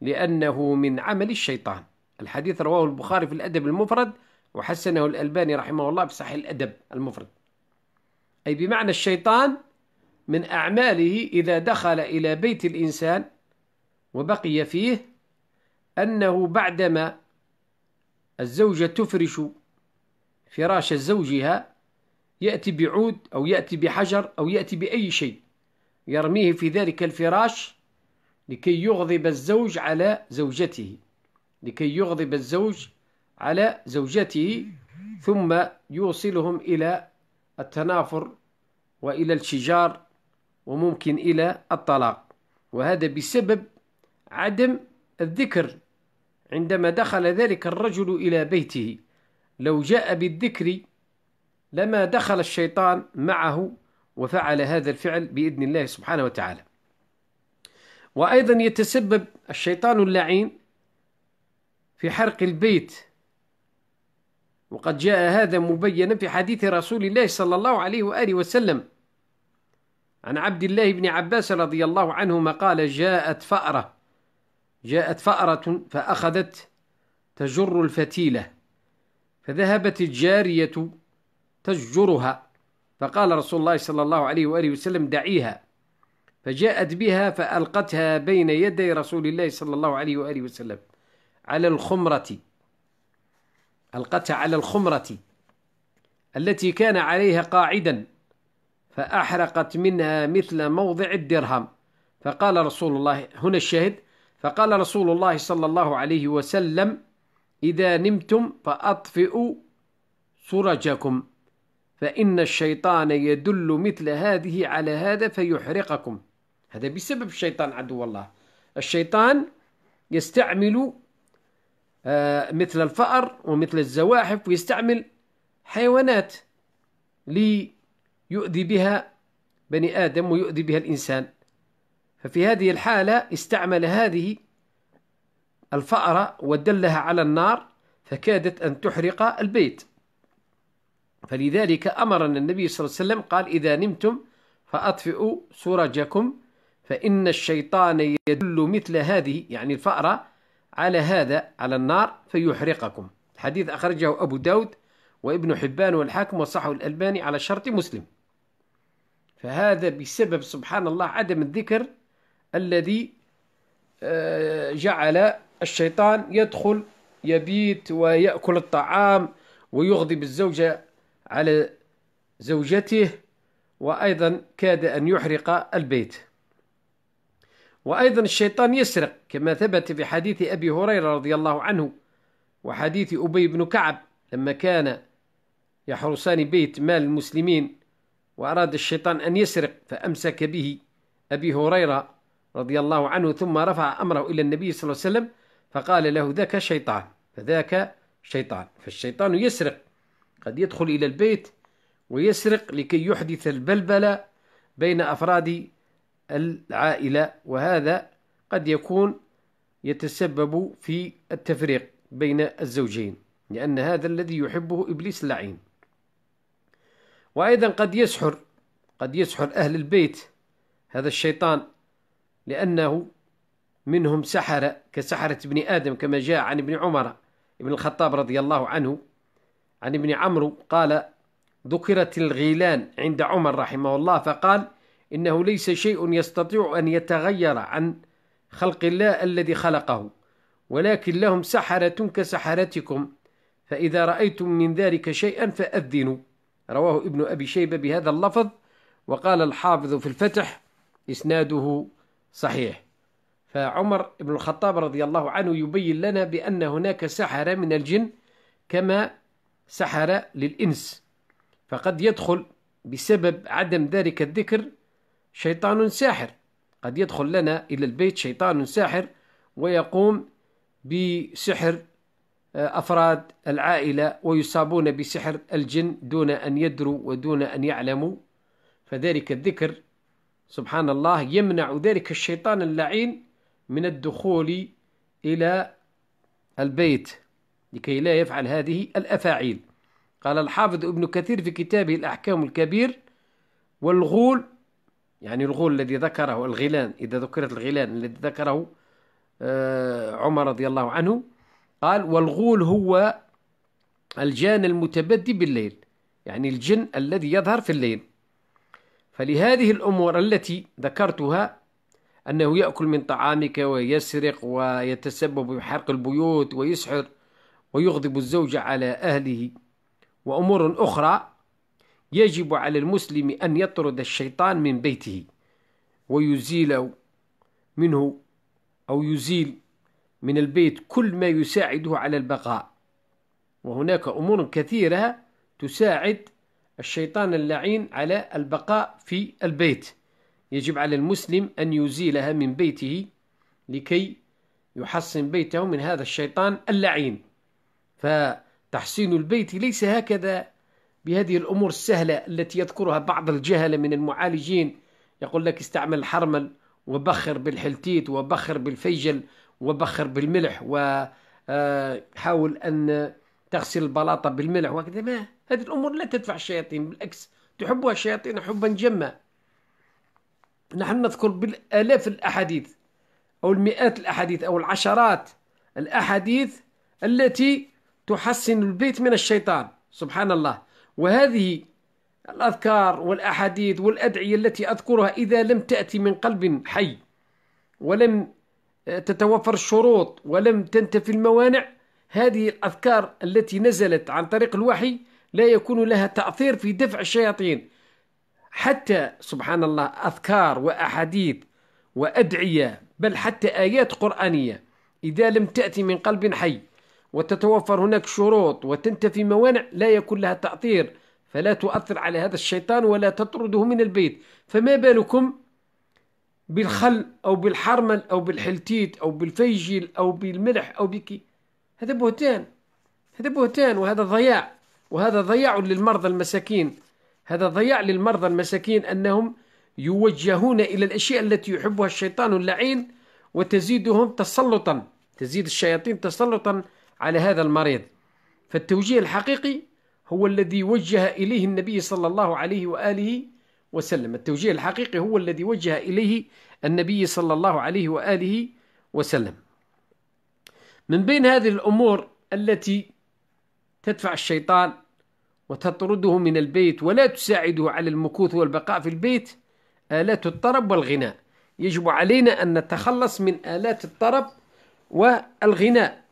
لأنه من عمل الشيطان الحديث رواه البخاري في الأدب المفرد وحسنه الألباني رحمه الله في صحيح الأدب المفرد أي بمعنى الشيطان من أعماله إذا دخل إلى بيت الإنسان وبقي فيه أنه بعدما الزوجة تفرش فراش زوجها يأتي بعود أو يأتي بحجر أو يأتي بأي شيء يرميه في ذلك الفراش لكي يغضب الزوج على زوجته لكي يغضب الزوج على زوجته ثم يوصلهم إلى التنافر وإلى الشجار وممكن إلى الطلاق وهذا بسبب عدم الذكر عندما دخل ذلك الرجل إلى بيته لو جاء بالذكر لما دخل الشيطان معه وفعل هذا الفعل باذن الله سبحانه وتعالى. وايضا يتسبب الشيطان اللعين في حرق البيت وقد جاء هذا مبينا في حديث رسول الله صلى الله عليه واله وسلم عن عبد الله بن عباس رضي الله عنهما قال جاءت فأرة جاءت فأرة فأخذت تجر الفتيلة فذهبت الجارية تجرها فقال رسول الله صلى الله عليه وآله وسلم دعيها فجاءت بها فألقتها بين يدي رسول الله صلى الله عليه وآله وسلم على الخمرة ألقتها على الخمرة التي كان عليها قاعدا فأحرقت منها مثل موضع الدرهم فقال رسول الله هنا الشاهد فقال رسول الله صلى الله عليه وسلم إذا نمتم فأطفئوا سرجكم فإن الشيطان يدل مثل هذه على هذا فيحرقكم هذا بسبب الشيطان عدو الله الشيطان يستعمل آه، مثل الفأر ومثل الزواحف ويستعمل حيوانات ليؤذي بها بني آدم ويؤذي بها الإنسان ففي هذه الحالة استعمل هذه الفأرة ودلها على النار فكادت أن تحرق البيت فلذلك أمرنا النبي صلى الله عليه وسلم قال إذا نمتم فأطفئوا سرجكم فإن الشيطان يدل مثل هذه يعني الفأرة على هذا على النار فيحرقكم حديث أخرجه أبو داود وابن حبان والحاكم وصحه الألباني على شرط مسلم فهذا بسبب سبحان الله عدم الذكر الذي آه، جعل الشيطان يدخل يبيت ويأكل الطعام ويغضب الزوجة على زوجته وأيضا كاد أن يحرق البيت وأيضا الشيطان يسرق كما ثبت في حديث أبي هريرة رضي الله عنه وحديث أبي بن كعب لما كان يحرسان بيت مال المسلمين وأراد الشيطان أن يسرق فأمسك به أبي هريرة رضي الله عنه ثم رفع أمره إلى النبي صلى الله عليه وسلم فقال له ذاك شيطان فذاك شيطان فالشيطان يسرق قد يدخل إلى البيت ويسرق لكي يحدث البلبلة بين أفراد العائلة وهذا قد يكون يتسبب في التفريق بين الزوجين لأن هذا الذي يحبه إبليس اللعين وأيضا قد يسحر قد يسحر أهل البيت هذا الشيطان لأنه منهم سحر كسحرة ابن آدم كما جاء عن ابن عمر ابن الخطاب رضي الله عنه عن ابن عمرو قال ذكرت الغيلان عند عمر رحمه الله فقال إنه ليس شيء يستطيع أن يتغير عن خلق الله الذي خلقه ولكن لهم سحرة كسحرتكم فإذا رأيتم من ذلك شيئا فأذنوا رواه ابن أبي شيبة بهذا اللفظ وقال الحافظ في الفتح إسناده صحيح فعمر بن الخطاب رضي الله عنه يبين لنا بأن هناك سحرة من الجن كما سحر للإنس فقد يدخل بسبب عدم ذلك الذكر شيطان ساحر قد يدخل لنا إلى البيت شيطان ساحر ويقوم بسحر آه، أفراد العائلة ويصابون بسحر الجن دون أن يدروا ودون أن يعلموا فذلك الذكر سبحان الله يمنع ذلك الشيطان اللعين من الدخول إلى البيت لكي لا يفعل هذه الأفاعيل قال الحافظ ابن كثير في كتابه الأحكام الكبير والغول يعني الغول الذي ذكره الغيلان إذا ذكرت الغيلان الذي ذكره آه، عمر رضي الله عنه قال والغول هو الجان المتبدي بالليل يعني الجن الذي يظهر في الليل فلهذه الأمور التي ذكرتها أنه يأكل من طعامك ويسرق ويتسبب بحرق البيوت ويسحر ويغضب الزوج على أهله وأمور أخرى يجب على المسلم أن يطرد الشيطان من بيته ويزيل منه أو يزيل من البيت كل ما يساعده على البقاء وهناك أمور كثيرة تساعد الشيطان اللعين على البقاء في البيت يجب على المسلم أن يزيلها من بيته لكي يحصن بيته من هذا الشيطان اللعين فتحسين البيت ليس هكذا بهذه الأمور السهلة التي يذكرها بعض الجهلة من المعالجين يقول لك استعمل الحرمل وبخر بالحلتيت وبخر بالفيجل وبخر بالملح وحاول آه، أن تغسل البلاطة بالملح وكذا ما هذه الأمور لا تدفع الشياطين بالعكس تحبها الشياطين حبا جما نحن نذكر بالآلاف الأحاديث أو المئات الأحاديث أو العشرات الأحاديث التي تحسن البيت من الشيطان سبحان الله وهذه الأذكار والأحاديث والأدعية التي أذكرها إذا لم تأتي من قلب حي ولم تتوفر الشروط ولم تنتفي الموانع هذه الأذكار التي نزلت عن طريق الوحي لا يكون لها تأثير في دفع الشياطين حتى سبحان الله أذكار وأحاديث وأدعية بل حتى آيات قرآنية إذا لم تأتي من قلب حي وتتوفر هناك شروط وتنتفي موانع لا يكون لها تأثير فلا تؤثر على هذا الشيطان ولا تطرده من البيت فما بالكم بالخل أو بالحرمل أو بالحلتيت أو بالفيجل أو بالملح أو بكي هذا بهتان هذا بهتان وهذا ضياع وهذا ضياع للمرضى المساكين هذا ضياع للمرضى المساكين أنهم يوجهون إلى الأشياء التي يحبها الشيطان اللعين وتزيدهم تسلطا تزيد الشياطين تسلطا على هذا المريض فالتوجيه الحقيقي هو الذي وجه إليه النبي صلى الله عليه وآله وسلم التوجيه الحقيقي هو الذي وجه إليه النبي صلى الله عليه وآله وسلم من بين هذه الأمور التي تدفع الشيطان وتطرده من البيت ولا تساعده على المكوث والبقاء في البيت آلات الطرب والغناء يجب علينا أن نتخلص من آلات الطرب والغناء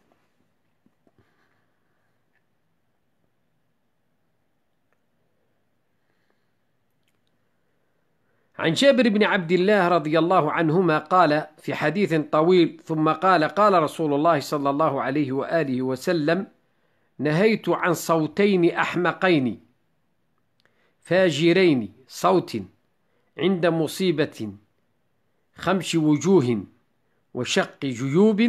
عن جابر بن عبد الله رضي الله عنهما قال في حديث طويل ثم قال قال رسول الله صلى الله عليه واله وسلم نهيت عن صوتين احمقين فاجرين صوت عند مصيبه خمش وجوه وشق جيوب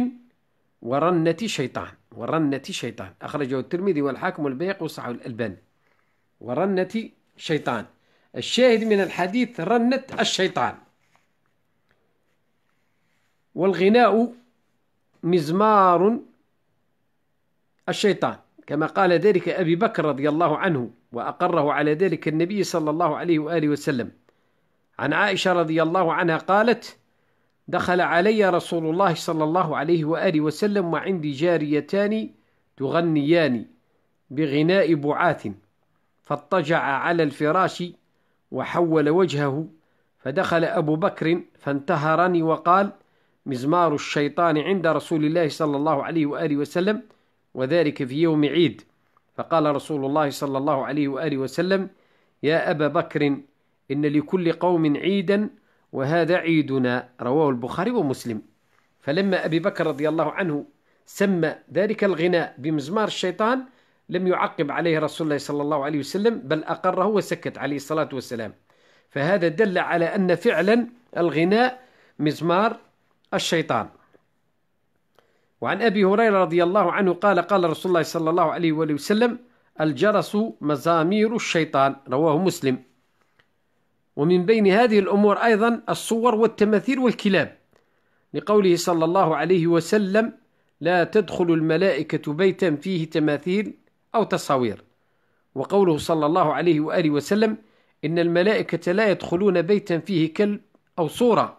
ورنة شيطان ورنة شيطان أخرجه الترمذي والحاكم والبيق وصحه الألباني ورنة شيطان الشاهد من الحديث رنة الشيطان والغناء مزمار الشيطان كما قال ذلك أبي بكر رضي الله عنه وأقره على ذلك النبي صلى الله عليه وآله وسلم عن عائشة رضي الله عنها قالت دخل علي رسول الله صلى الله عليه وآله وسلم وعندي جاريتان تغنيان بغناء بعاث فاضطجع على الفراش وحول وجهه فدخل أبو بكر فانتهرني وقال مزمار الشيطان عند رسول الله صلى الله عليه وآله وسلم وذلك في يوم عيد فقال رسول الله صلى الله عليه وآله وسلم يا أبا بكر إن لكل قوم عيدا وهذا عيدنا رواه البخاري ومسلم فلما أبي بكر رضي الله عنه سمى ذلك الغناء بمزمار الشيطان لم يعقب عليه رسول الله صلى الله عليه وسلم بل أقره وسكت عليه الصلاة والسلام فهذا دل على أن فعلا الغناء مزمار الشيطان وعن أبي هريرة رضي الله عنه قال قال رسول الله صلى الله عليه وآله وسلم الجرس مزامير الشيطان رواه مسلم ومن بين هذه الأمور أيضا الصور والتماثيل والكلاب لقوله صلى الله عليه وسلم لا تدخل الملائكة بيتا فيه تماثيل أو تصاوير وقوله صلى الله عليه وآله وسلم إن الملائكة لا يدخلون بيتا فيه كلب أو صورة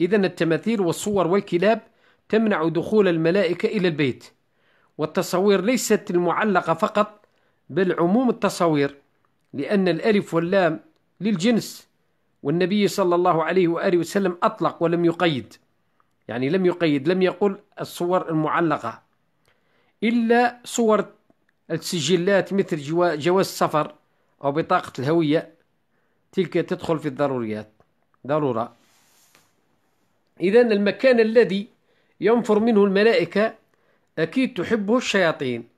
إذا التماثيل والصور والكلاب تمنع دخول الملائكة إلى البيت والتصوير ليست المعلقة فقط بل عموم التصوير لأن الألف واللام للجنس والنبي صلى الله عليه وآله وسلم أطلق ولم يقيد يعني لم يقيد لم يقل الصور المعلقة إلا صور السجلات مثل جواز السفر أو بطاقة الهوية تلك تدخل في الضروريات ضرورة إذا المكان الذي ينفر منه الملائكة أكيد تحبه الشياطين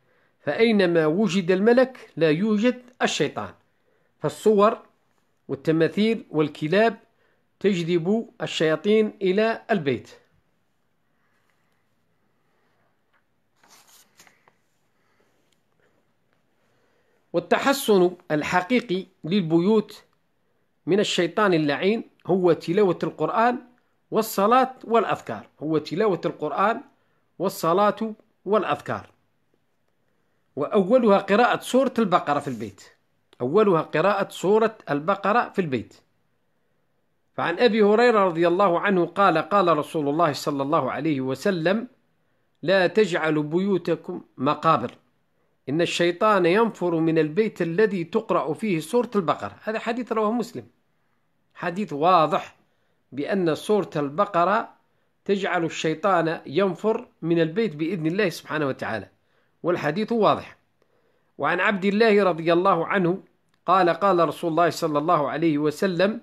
فأينما وجد الملك لا يوجد الشيطان فالصور والتماثيل والكلاب تجذب الشياطين إلى البيت والتحسن الحقيقي للبيوت من الشيطان اللعين هو تلاوة القرآن والصلاة والأذكار هو تلاوة القرآن والصلاة والأذكار وأولها قراءة سورة البقرة في البيت أولها قراءة سورة البقرة في البيت فعن أبي هريرة رضي الله عنه قال قال رسول الله صلى الله عليه وسلم لا تجعلوا بيوتكم مقابر إن الشيطان ينفر من البيت الذي تقرأ فيه سورة البقرة هذا حديث رواه مسلم حديث واضح بأن سورة البقرة تجعل الشيطان ينفر من البيت بإذن الله سبحانه وتعالى والحديث واضح وعن عبد الله رضي الله عنه قال قال رسول الله صلى الله عليه وسلم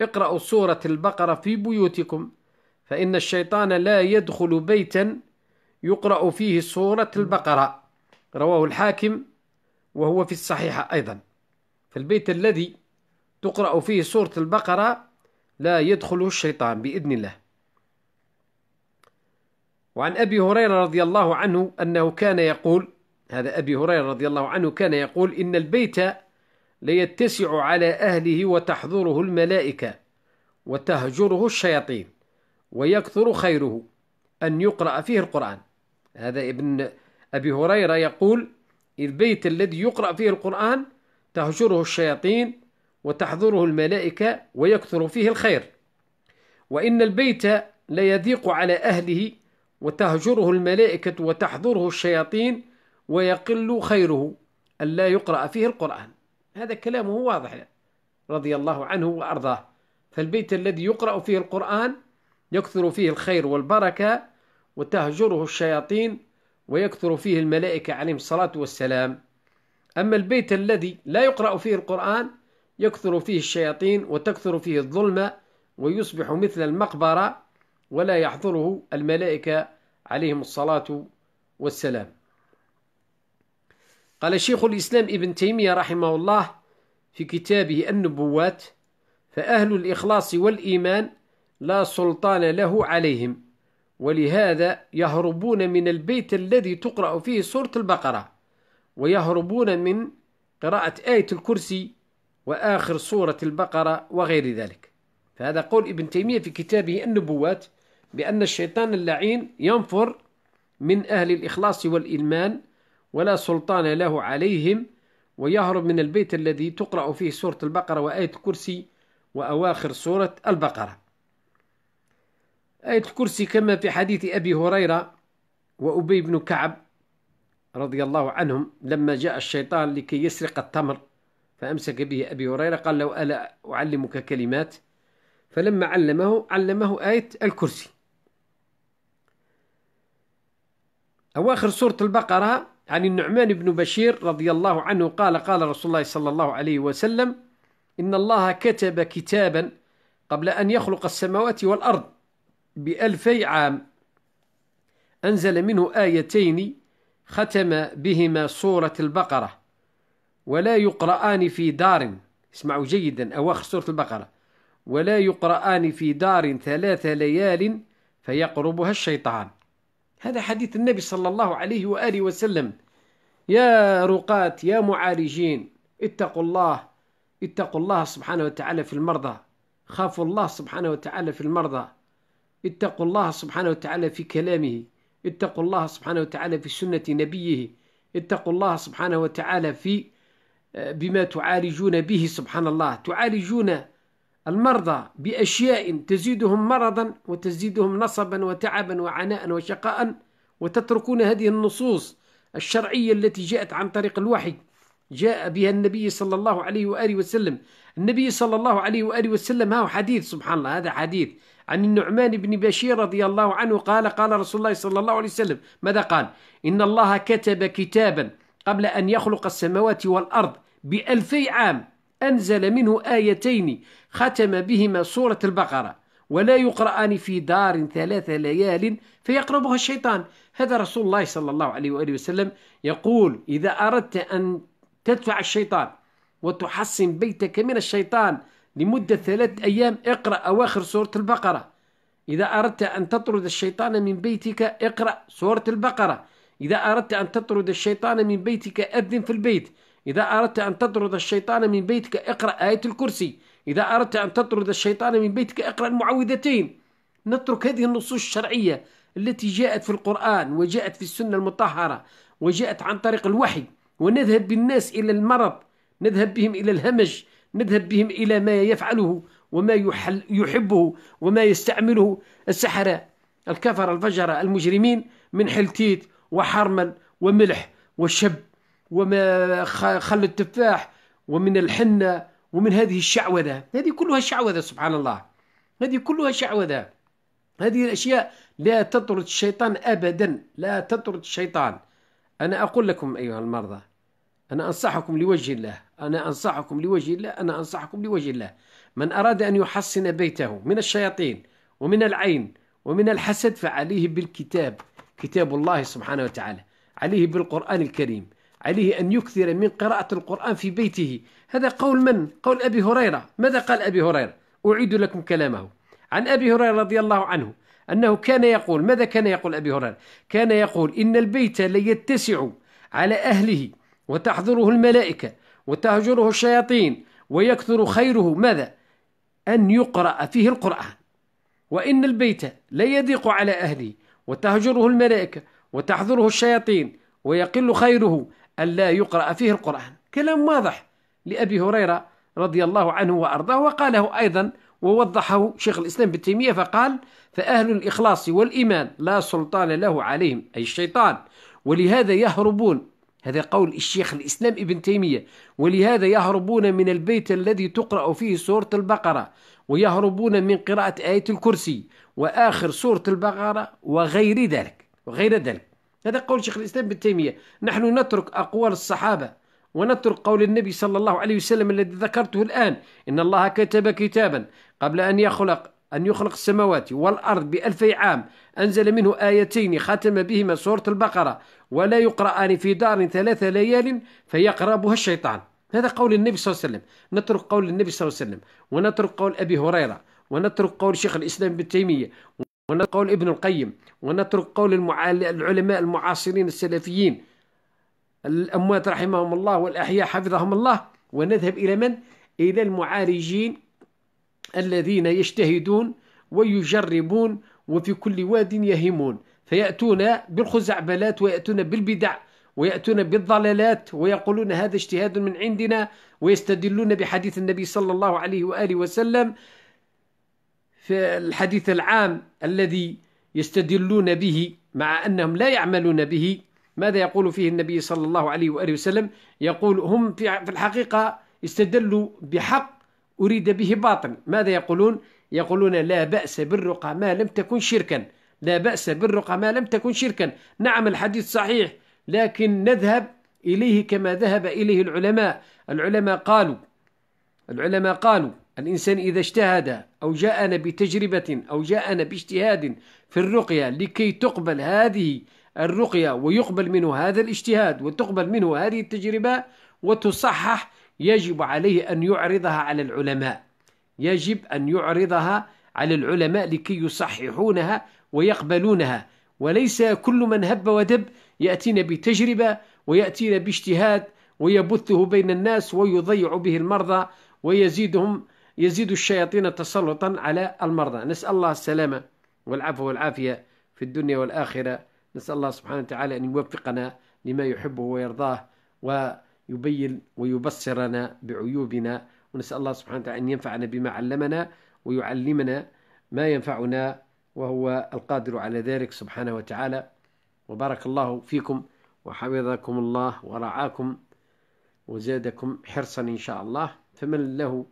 اقرأوا سورة البقرة في بيوتكم فإن الشيطان لا يدخل بيتا يقرأ فيه سورة البقرة رواه الحاكم وهو في الصحيحة أيضا فالبيت الذي تقرأ فيه سورة البقرة لا يدخله الشيطان بإذن الله وعن أبي هريرة رضي الله عنه أنه كان يقول هذا أبي هريرة رضي الله عنه كان يقول إن البيت ليتسع على أهله وتحضره الملائكة وتهجره الشياطين ويكثر خيره أن يقرأ فيه القرآن هذا ابن أبي هريرة يقول البيت الذي يقرأ فيه القرآن تهجره الشياطين وتحضره الملائكة ويكثر فيه الخير وإن البيت ليضيق على أهله وتهجره الملائكة وتحضره الشياطين ويقل خيره ألا يقرأ فيه القرآن هذا كلامه واضح رضي الله عنه وأرضاه فالبيت الذي يقرأ فيه القرآن يكثر فيه الخير والبركة وتهجره الشياطين ويكثر فيه الملائكة عليهم الصلاة والسلام أما البيت الذي لا يقرأ فيه القرآن يكثر فيه الشياطين وتكثر فيه الظلمة ويصبح مثل المقبرة ولا يحضره الملائكة عليهم الصلاة والسلام قال شيخ الإسلام ابن تيمية رحمه الله في كتابه النبوات فأهل الإخلاص والإيمان لا سلطان له عليهم ولهذا يهربون من البيت الذي تقرأ فيه سورة البقرة ويهربون من قراءة آية الكرسي وآخر سورة البقرة وغير ذلك فهذا قول ابن تيمية في كتابه النبوات بأن الشيطان اللعين ينفر من أهل الإخلاص والإلمان ولا سلطان له عليهم ويهرب من البيت الذي تقرأ فيه سورة البقرة وآية الكرسي وأواخر سورة البقرة آية الكرسي كما في حديث أبي هريرة وأبي بن كعب رضي الله عنهم لما جاء الشيطان لكي يسرق التمر فأمسك به أبي هريرة قال له ألا أعلمك كلمات فلما علمه علمه آية الكرسي أواخر سورة البقرة عن النعمان بن بشير رضي الله عنه قال قال رسول الله صلى الله عليه وسلم إن الله كتب كتابا قبل أن يخلق السماوات والأرض بألفي عام أنزل منه آيتين ختم بهما سورة البقرة ولا يقرآن في دار اسمعوا جيدا أواخر سورة البقرة ولا يقرآن في دار ثلاث ليال فيقربها الشيطان هذا حديث النبي صلى الله عليه وآله وسلم يا رقاة يا معالجين اتقوا الله اتقوا الله سبحانه وتعالى في المرضى خافوا الله سبحانه وتعالى في المرضى اتقوا الله سبحانه وتعالى في كلامه اتقوا الله سبحانه وتعالى في سنة نبيه اتقوا الله سبحانه وتعالى في آه، بما تعالجون به سبحان الله تعالجون المرضى بأشياء تزيدهم مرضا وتزيدهم نصبا وتعبا وعناء وشقاء وتتركون هذه النصوص الشرعية التي جاءت عن طريق الوحي جاء بها النبي صلى الله عليه وآله وسلم النبي صلى الله عليه وآله وسلم هو حديث سبحان الله هذا حديث عن النعمان بن بشير رضي الله عنه قال قال رسول الله صلى الله عليه وسلم ماذا قال إن الله كتب كتابا قبل أن يخلق السماوات والأرض بألفي عام أنزل منه آيتين ختم بهما سورة البقرة ولا يقرآن في دار ثلاث ليال فيقربها الشيطان هذا رسول الله صلى الله عليه وآله وسلم يقول إذا أردت أن تدفع الشيطان وتحصن بيتك من الشيطان لمدة ثلاثة أيام اقرأ أواخر سورة البقرة إذا أردت أن تطرد الشيطان من بيتك اقرأ سورة البقرة إذا أردت أن تطرد الشيطان من بيتك أذن في البيت إذا أردت أن تطرد الشيطان من بيتك اقرأ آية الكرسي إذا أردت أن تطرد الشيطان من بيتك اقرأ المعوذتين نترك هذه النصوص الشرعية التي جاءت في القرآن وجاءت في السنة المطهرة وجاءت عن طريق الوحي ونذهب بالناس إلى المرض نذهب بهم إلى الهمج نذهب بهم إلى ما يفعله وما يحل يحبه وما يستعمله السحرة الكفر الفجرة المجرمين من حلتيت وحرمل وملح وشب وما خل التفاح ومن الحنة ومن هذه الشعوذة هذه كلها شعوذة سبحان الله هذه كلها شعوذة هذه الأشياء لا تطرد الشيطان أبدا لا تطرد الشيطان أنا أقول لكم أيها المرضى أنا أنصحكم لوجه الله أنا أنصحكم لوجه الله أنا أنصحكم لوجه الله من أراد أن يحصن بيته من الشياطين ومن العين ومن الحسد فعليه بالكتاب كتاب الله سبحانه وتعالى عليه بالقرآن الكريم عليه أن يكثر من قراءة القرآن في بيته هذا قول من؟ قول أبي هريرة ماذا قال أبي هريرة؟ أعيد لكم كلامه عن أبي هريرة رضي الله عنه أنه كان يقول ماذا كان يقول أبي هريرة؟ كان يقول إن البيت ليتسع على أهله وتحضره الملائكة وتهجره الشياطين ويكثر خيره ماذا؟ أن يقرأ فيه القرآن وإن البيت لا يضيق على أهله وتهجره الملائكة وتحضره الشياطين ويقل خيره ألا يقرأ فيه القرآن كلام واضح لأبي هريرة رضي الله عنه وأرضاه وقاله أيضا ووضحه شيخ الإسلام ابن تيمية فقال فأهل الإخلاص والإيمان لا سلطان له عليهم أي الشيطان ولهذا يهربون هذا قول الشيخ الإسلام ابن تيمية ولهذا يهربون من البيت الذي تقرأ فيه سورة البقرة ويهربون من قراءة آية الكرسي وآخر سورة البقرة وغير ذلك وغير ذلك هذا قول شيخ الإسلام ابن تيمية نحن نترك أقوال الصحابة ونترك قول النبي صلى الله عليه وسلم الذي ذكرته الآن إن الله كتب كتابا قبل أن يخلق أن يخلق السماوات والأرض بألفي عام أنزل منه آيتين ختم بهما سورة البقرة ولا يقرأان في دار ثلاث ليال فيقربها الشيطان هذا قول النبي صلى الله عليه وسلم نترك قول النبي صلى الله عليه وسلم ونترك قول أبي هريرة ونترك قول شيخ الإسلام ابن تيمية ونترك قول ابن القيم ونترك قول العلماء المعاصرين السلفيين الأموات رحمهم الله والأحياء حفظهم الله ونذهب إلى من؟ إلى المعالجين الذين يجتهدون ويجربون وفي كل واد يهمون فيأتون بالخزعبلات ويأتون بالبدع ويأتون بالضلالات ويقولون هذا اجتهاد من عندنا ويستدلون بحديث النبي صلى الله عليه وآله وسلم في الحديث العام الذي يستدلون به مع أنهم لا يعملون به ماذا يقول فيه النبي صلى الله عليه وآله وسلم يقول هم في الحقيقة استدلوا بحق أريد به باطل ماذا يقولون؟ يقولون لا بأس بالرقى ما لم تكن شركا لا بأس بالرقى ما لم تكن شركا نعم الحديث صحيح لكن نذهب إليه كما ذهب إليه العلماء العلماء قالوا العلماء قالوا الإنسان إذا اجتهد أو جاءنا بتجربة أو جاءنا باجتهاد في الرقية لكي تقبل هذه الرقية ويقبل منه هذا الاجتهاد وتقبل منه هذه التجربة وتصحح يجب عليه أن يعرضها على العلماء يجب أن يعرضها على العلماء لكي يصححونها ويقبلونها وليس كل من هب ودب يأتينا بتجربة ويأتينا باجتهاد ويبثه بين الناس ويضيع به المرضى ويزيدهم يزيد الشياطين تسلطا على المرضى نسأل الله السلامة والعفو والعافية في الدنيا والآخرة نسأل الله سبحانه وتعالى أن يوفقنا لما يحبه ويرضاه و يبين ويبصرنا بعيوبنا ونسأل الله سبحانه وتعالى أن ينفعنا بما علمنا ويعلمنا ما ينفعنا وهو القادر على ذلك سبحانه وتعالى وبارك الله فيكم وحفظكم الله ورعاكم وزادكم حرصا إن شاء الله فمن له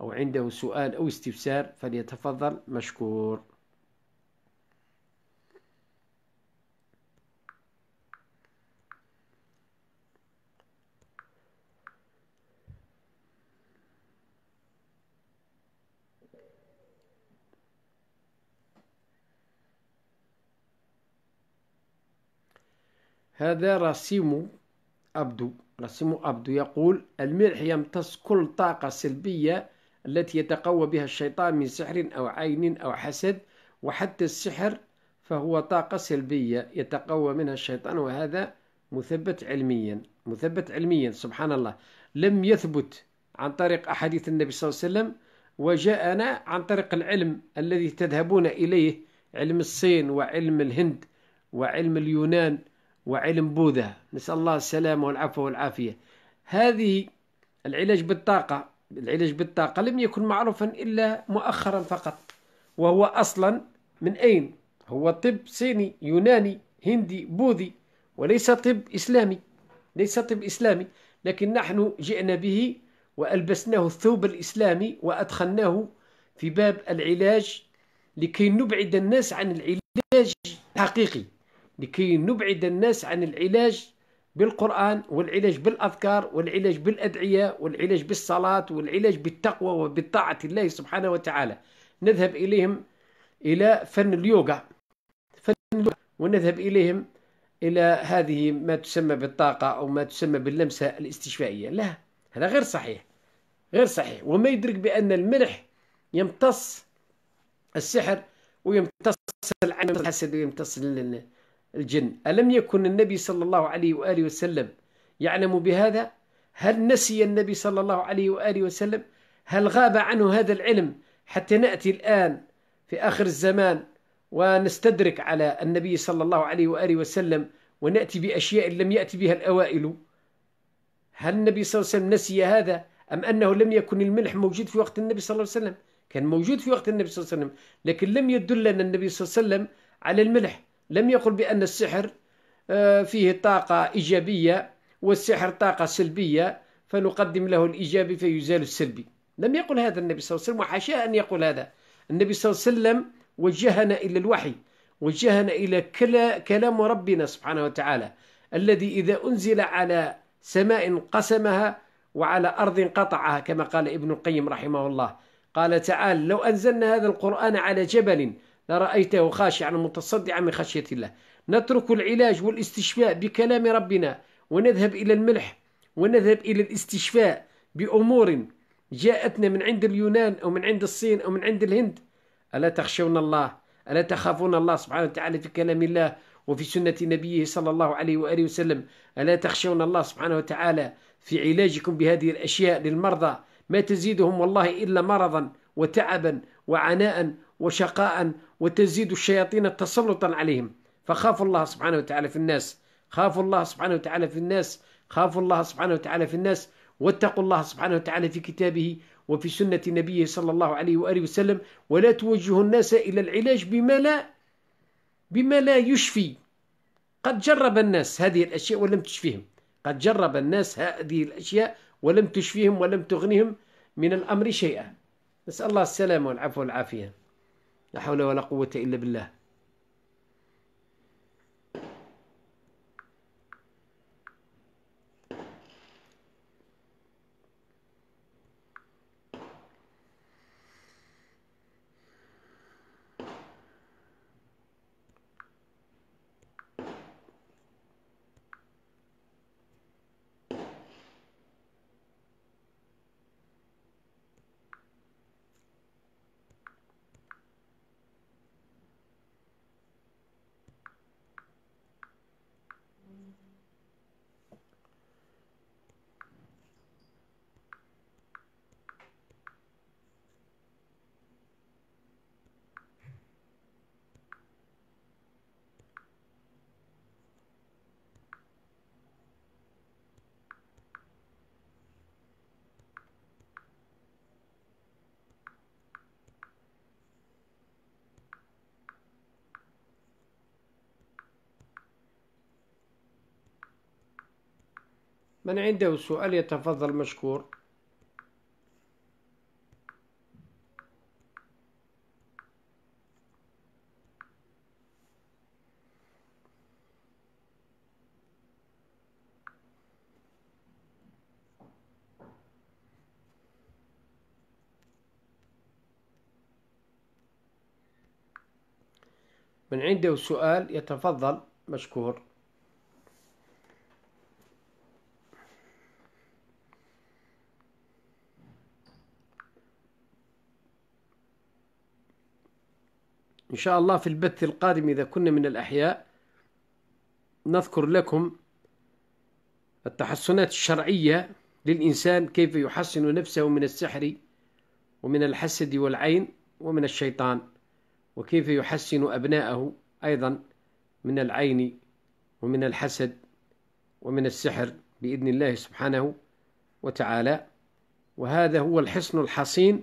أو عنده سؤال أو استفسار فليتفضل مشكور هذا راسيمو أبدو راسيمو أبدو يقول الملح يمتص كل طاقة سلبية التي يتقوى بها الشيطان من سحر أو عين أو حسد وحتى السحر فهو طاقة سلبية يتقوى منها الشيطان وهذا مثبت علميا مثبت علميا سبحان الله لم يثبت عن طريق أحاديث النبي صلى الله عليه وسلم وجاءنا عن طريق العلم الذي تذهبون إليه علم الصين وعلم الهند وعلم اليونان وعلم بوذا نسأل الله السلامة والعفو والعافية هذه العلاج بالطاقة العلاج بالطاقة لم يكن معروفا إلا مؤخرا فقط وهو أصلا من أين؟ هو طب صيني يوناني هندي بوذي وليس طب إسلامي ليس طب إسلامي لكن نحن جئنا به وألبسناه الثوب الإسلامي وأدخلناه في باب العلاج لكي نبعد الناس عن العلاج الحقيقي لكي نبعد الناس عن العلاج بالقرآن والعلاج بالأذكار والعلاج بالأدعية والعلاج بالصلاة والعلاج بالتقوى وبالطاعة الله سبحانه وتعالى نذهب إليهم إلى فن اليوغا فن اليوغا ونذهب إليهم إلى هذه ما تسمى بالطاقة أو ما تسمى باللمسة الاستشفائية لا هذا غير صحيح غير صحيح وما يدرك بأن الملح يمتص السحر ويمتص العين الحسد ويمتص الجن ألم يكن النبي صلى الله عليه وآله وسلم يعلم بهذا هل نسي النبي صلى الله عليه وآله وسلم هل غاب عنه هذا العلم حتى نأتي الآن في آخر الزمان ونستدرك على النبي صلى الله عليه وآله وسلم ونأتي بأشياء لم يأتي بها الأوائل هل النبي صلى الله عليه وسلم نسي هذا أم أنه لم يكن الملح موجود في وقت النبي صلى الله عليه وسلم كان موجود في وقت النبي صلى الله عليه وسلم لكن لم يدلنا النبي صلى الله عليه وسلم على الملح لم يقل بأن السحر آه، فيه طاقة إيجابية والسحر طاقة سلبية فنقدم له الإيجابي فيزال السلبي لم يقل هذا النبي صلى الله عليه وسلم وحاشا أن يقول هذا النبي صلى الله عليه وسلم وجهنا إلى الوحي وجهنا إلى كلام ربنا سبحانه وتعالى الذي إذا أنزل على سماء قسمها وعلى أرض قطعها كما قال ابن القيم رحمه الله قال تعالى لو أنزلنا هذا القرآن على جبل لرأيته خاشعا متصدعا من خشية الله نترك العلاج والاستشفاء بكلام ربنا ونذهب إلى الملح ونذهب إلى الاستشفاء بأمور جاءتنا من عند اليونان أو من عند الصين أو من عند الهند ألا تخشون الله ألا تخافون الله سبحانه وتعالى في كلام الله وفي سنة نبيه صلى الله عليه وآله وسلم ألا تخشون الله سبحانه وتعالى في علاجكم بهذه الأشياء للمرضى ما تزيدهم والله إلا مرضا وتعبا وعناء وشقاء وتزيد الشياطين تسلطا عليهم فخافوا الله سبحانه وتعالى في الناس خافوا الله سبحانه وتعالى في الناس خافوا الله سبحانه وتعالى في الناس واتقوا الله سبحانه وتعالى في كتابه وفي سنة نبيه صلى الله عليه وآله وسلم ولا توجهوا الناس إلى العلاج بما لا بما لا يشفي قد جرب الناس هذه الأشياء ولم تشفيهم قد جرب الناس هذه الأشياء ولم تشفيهم ولم تغنيهم من الأمر شيئا نسأل الله السلامة والعفو والعافية لا حول ولا قوة إلا بالله من عنده سؤال يتفضل مشكور من عنده سؤال يتفضل مشكور إن شاء الله في البث القادم إذا كنا من الأحياء نذكر لكم التحصنات الشرعية للإنسان كيف يحصن نفسه من السحر ومن الحسد والعين ومن الشيطان وكيف يحسن أبناءه أيضا من العين ومن الحسد ومن السحر بإذن الله سبحانه وتعالى وهذا هو الحصن الحصين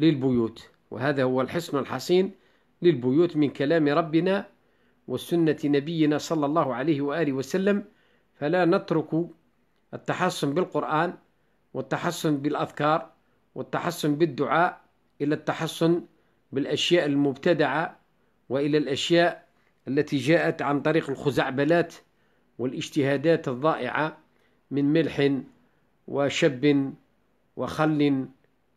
للبيوت وهذا هو الحصن الحصين للبيوت من كلام ربنا وسنة نبينا صلى الله عليه وآله وسلم فلا نترك التحصن بالقرآن والتحصن بالأذكار والتحصن بالدعاء إلى التحصن بالأشياء المبتدعة وإلى الأشياء التي جاءت عن طريق الخزعبلات والاجتهادات الضائعة من ملح وشب وخل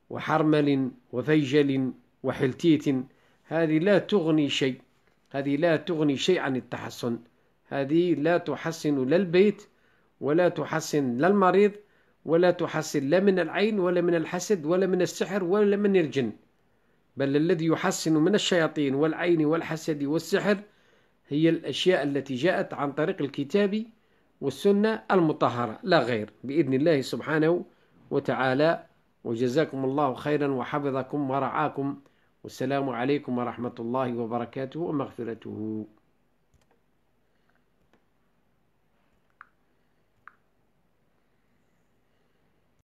وحرمل وفيجل وحلتيت هذه لا تغني شيء هذه لا تغني شيء عن التحسن هذه لا تحسن لا البيت ولا تحسن لا المريض ولا تحسن لا من العين ولا من الحسد ولا من السحر ولا من الجن بل الذي يحسن من الشياطين والعين والحسد والسحر هي الأشياء التي جاءت عن طريق الكتاب والسنة المطهرة لا غير بإذن الله سبحانه وتعالى وجزاكم الله خيرا وحفظكم ورعاكم والسلام عليكم ورحمة الله وبركاته ومغفرته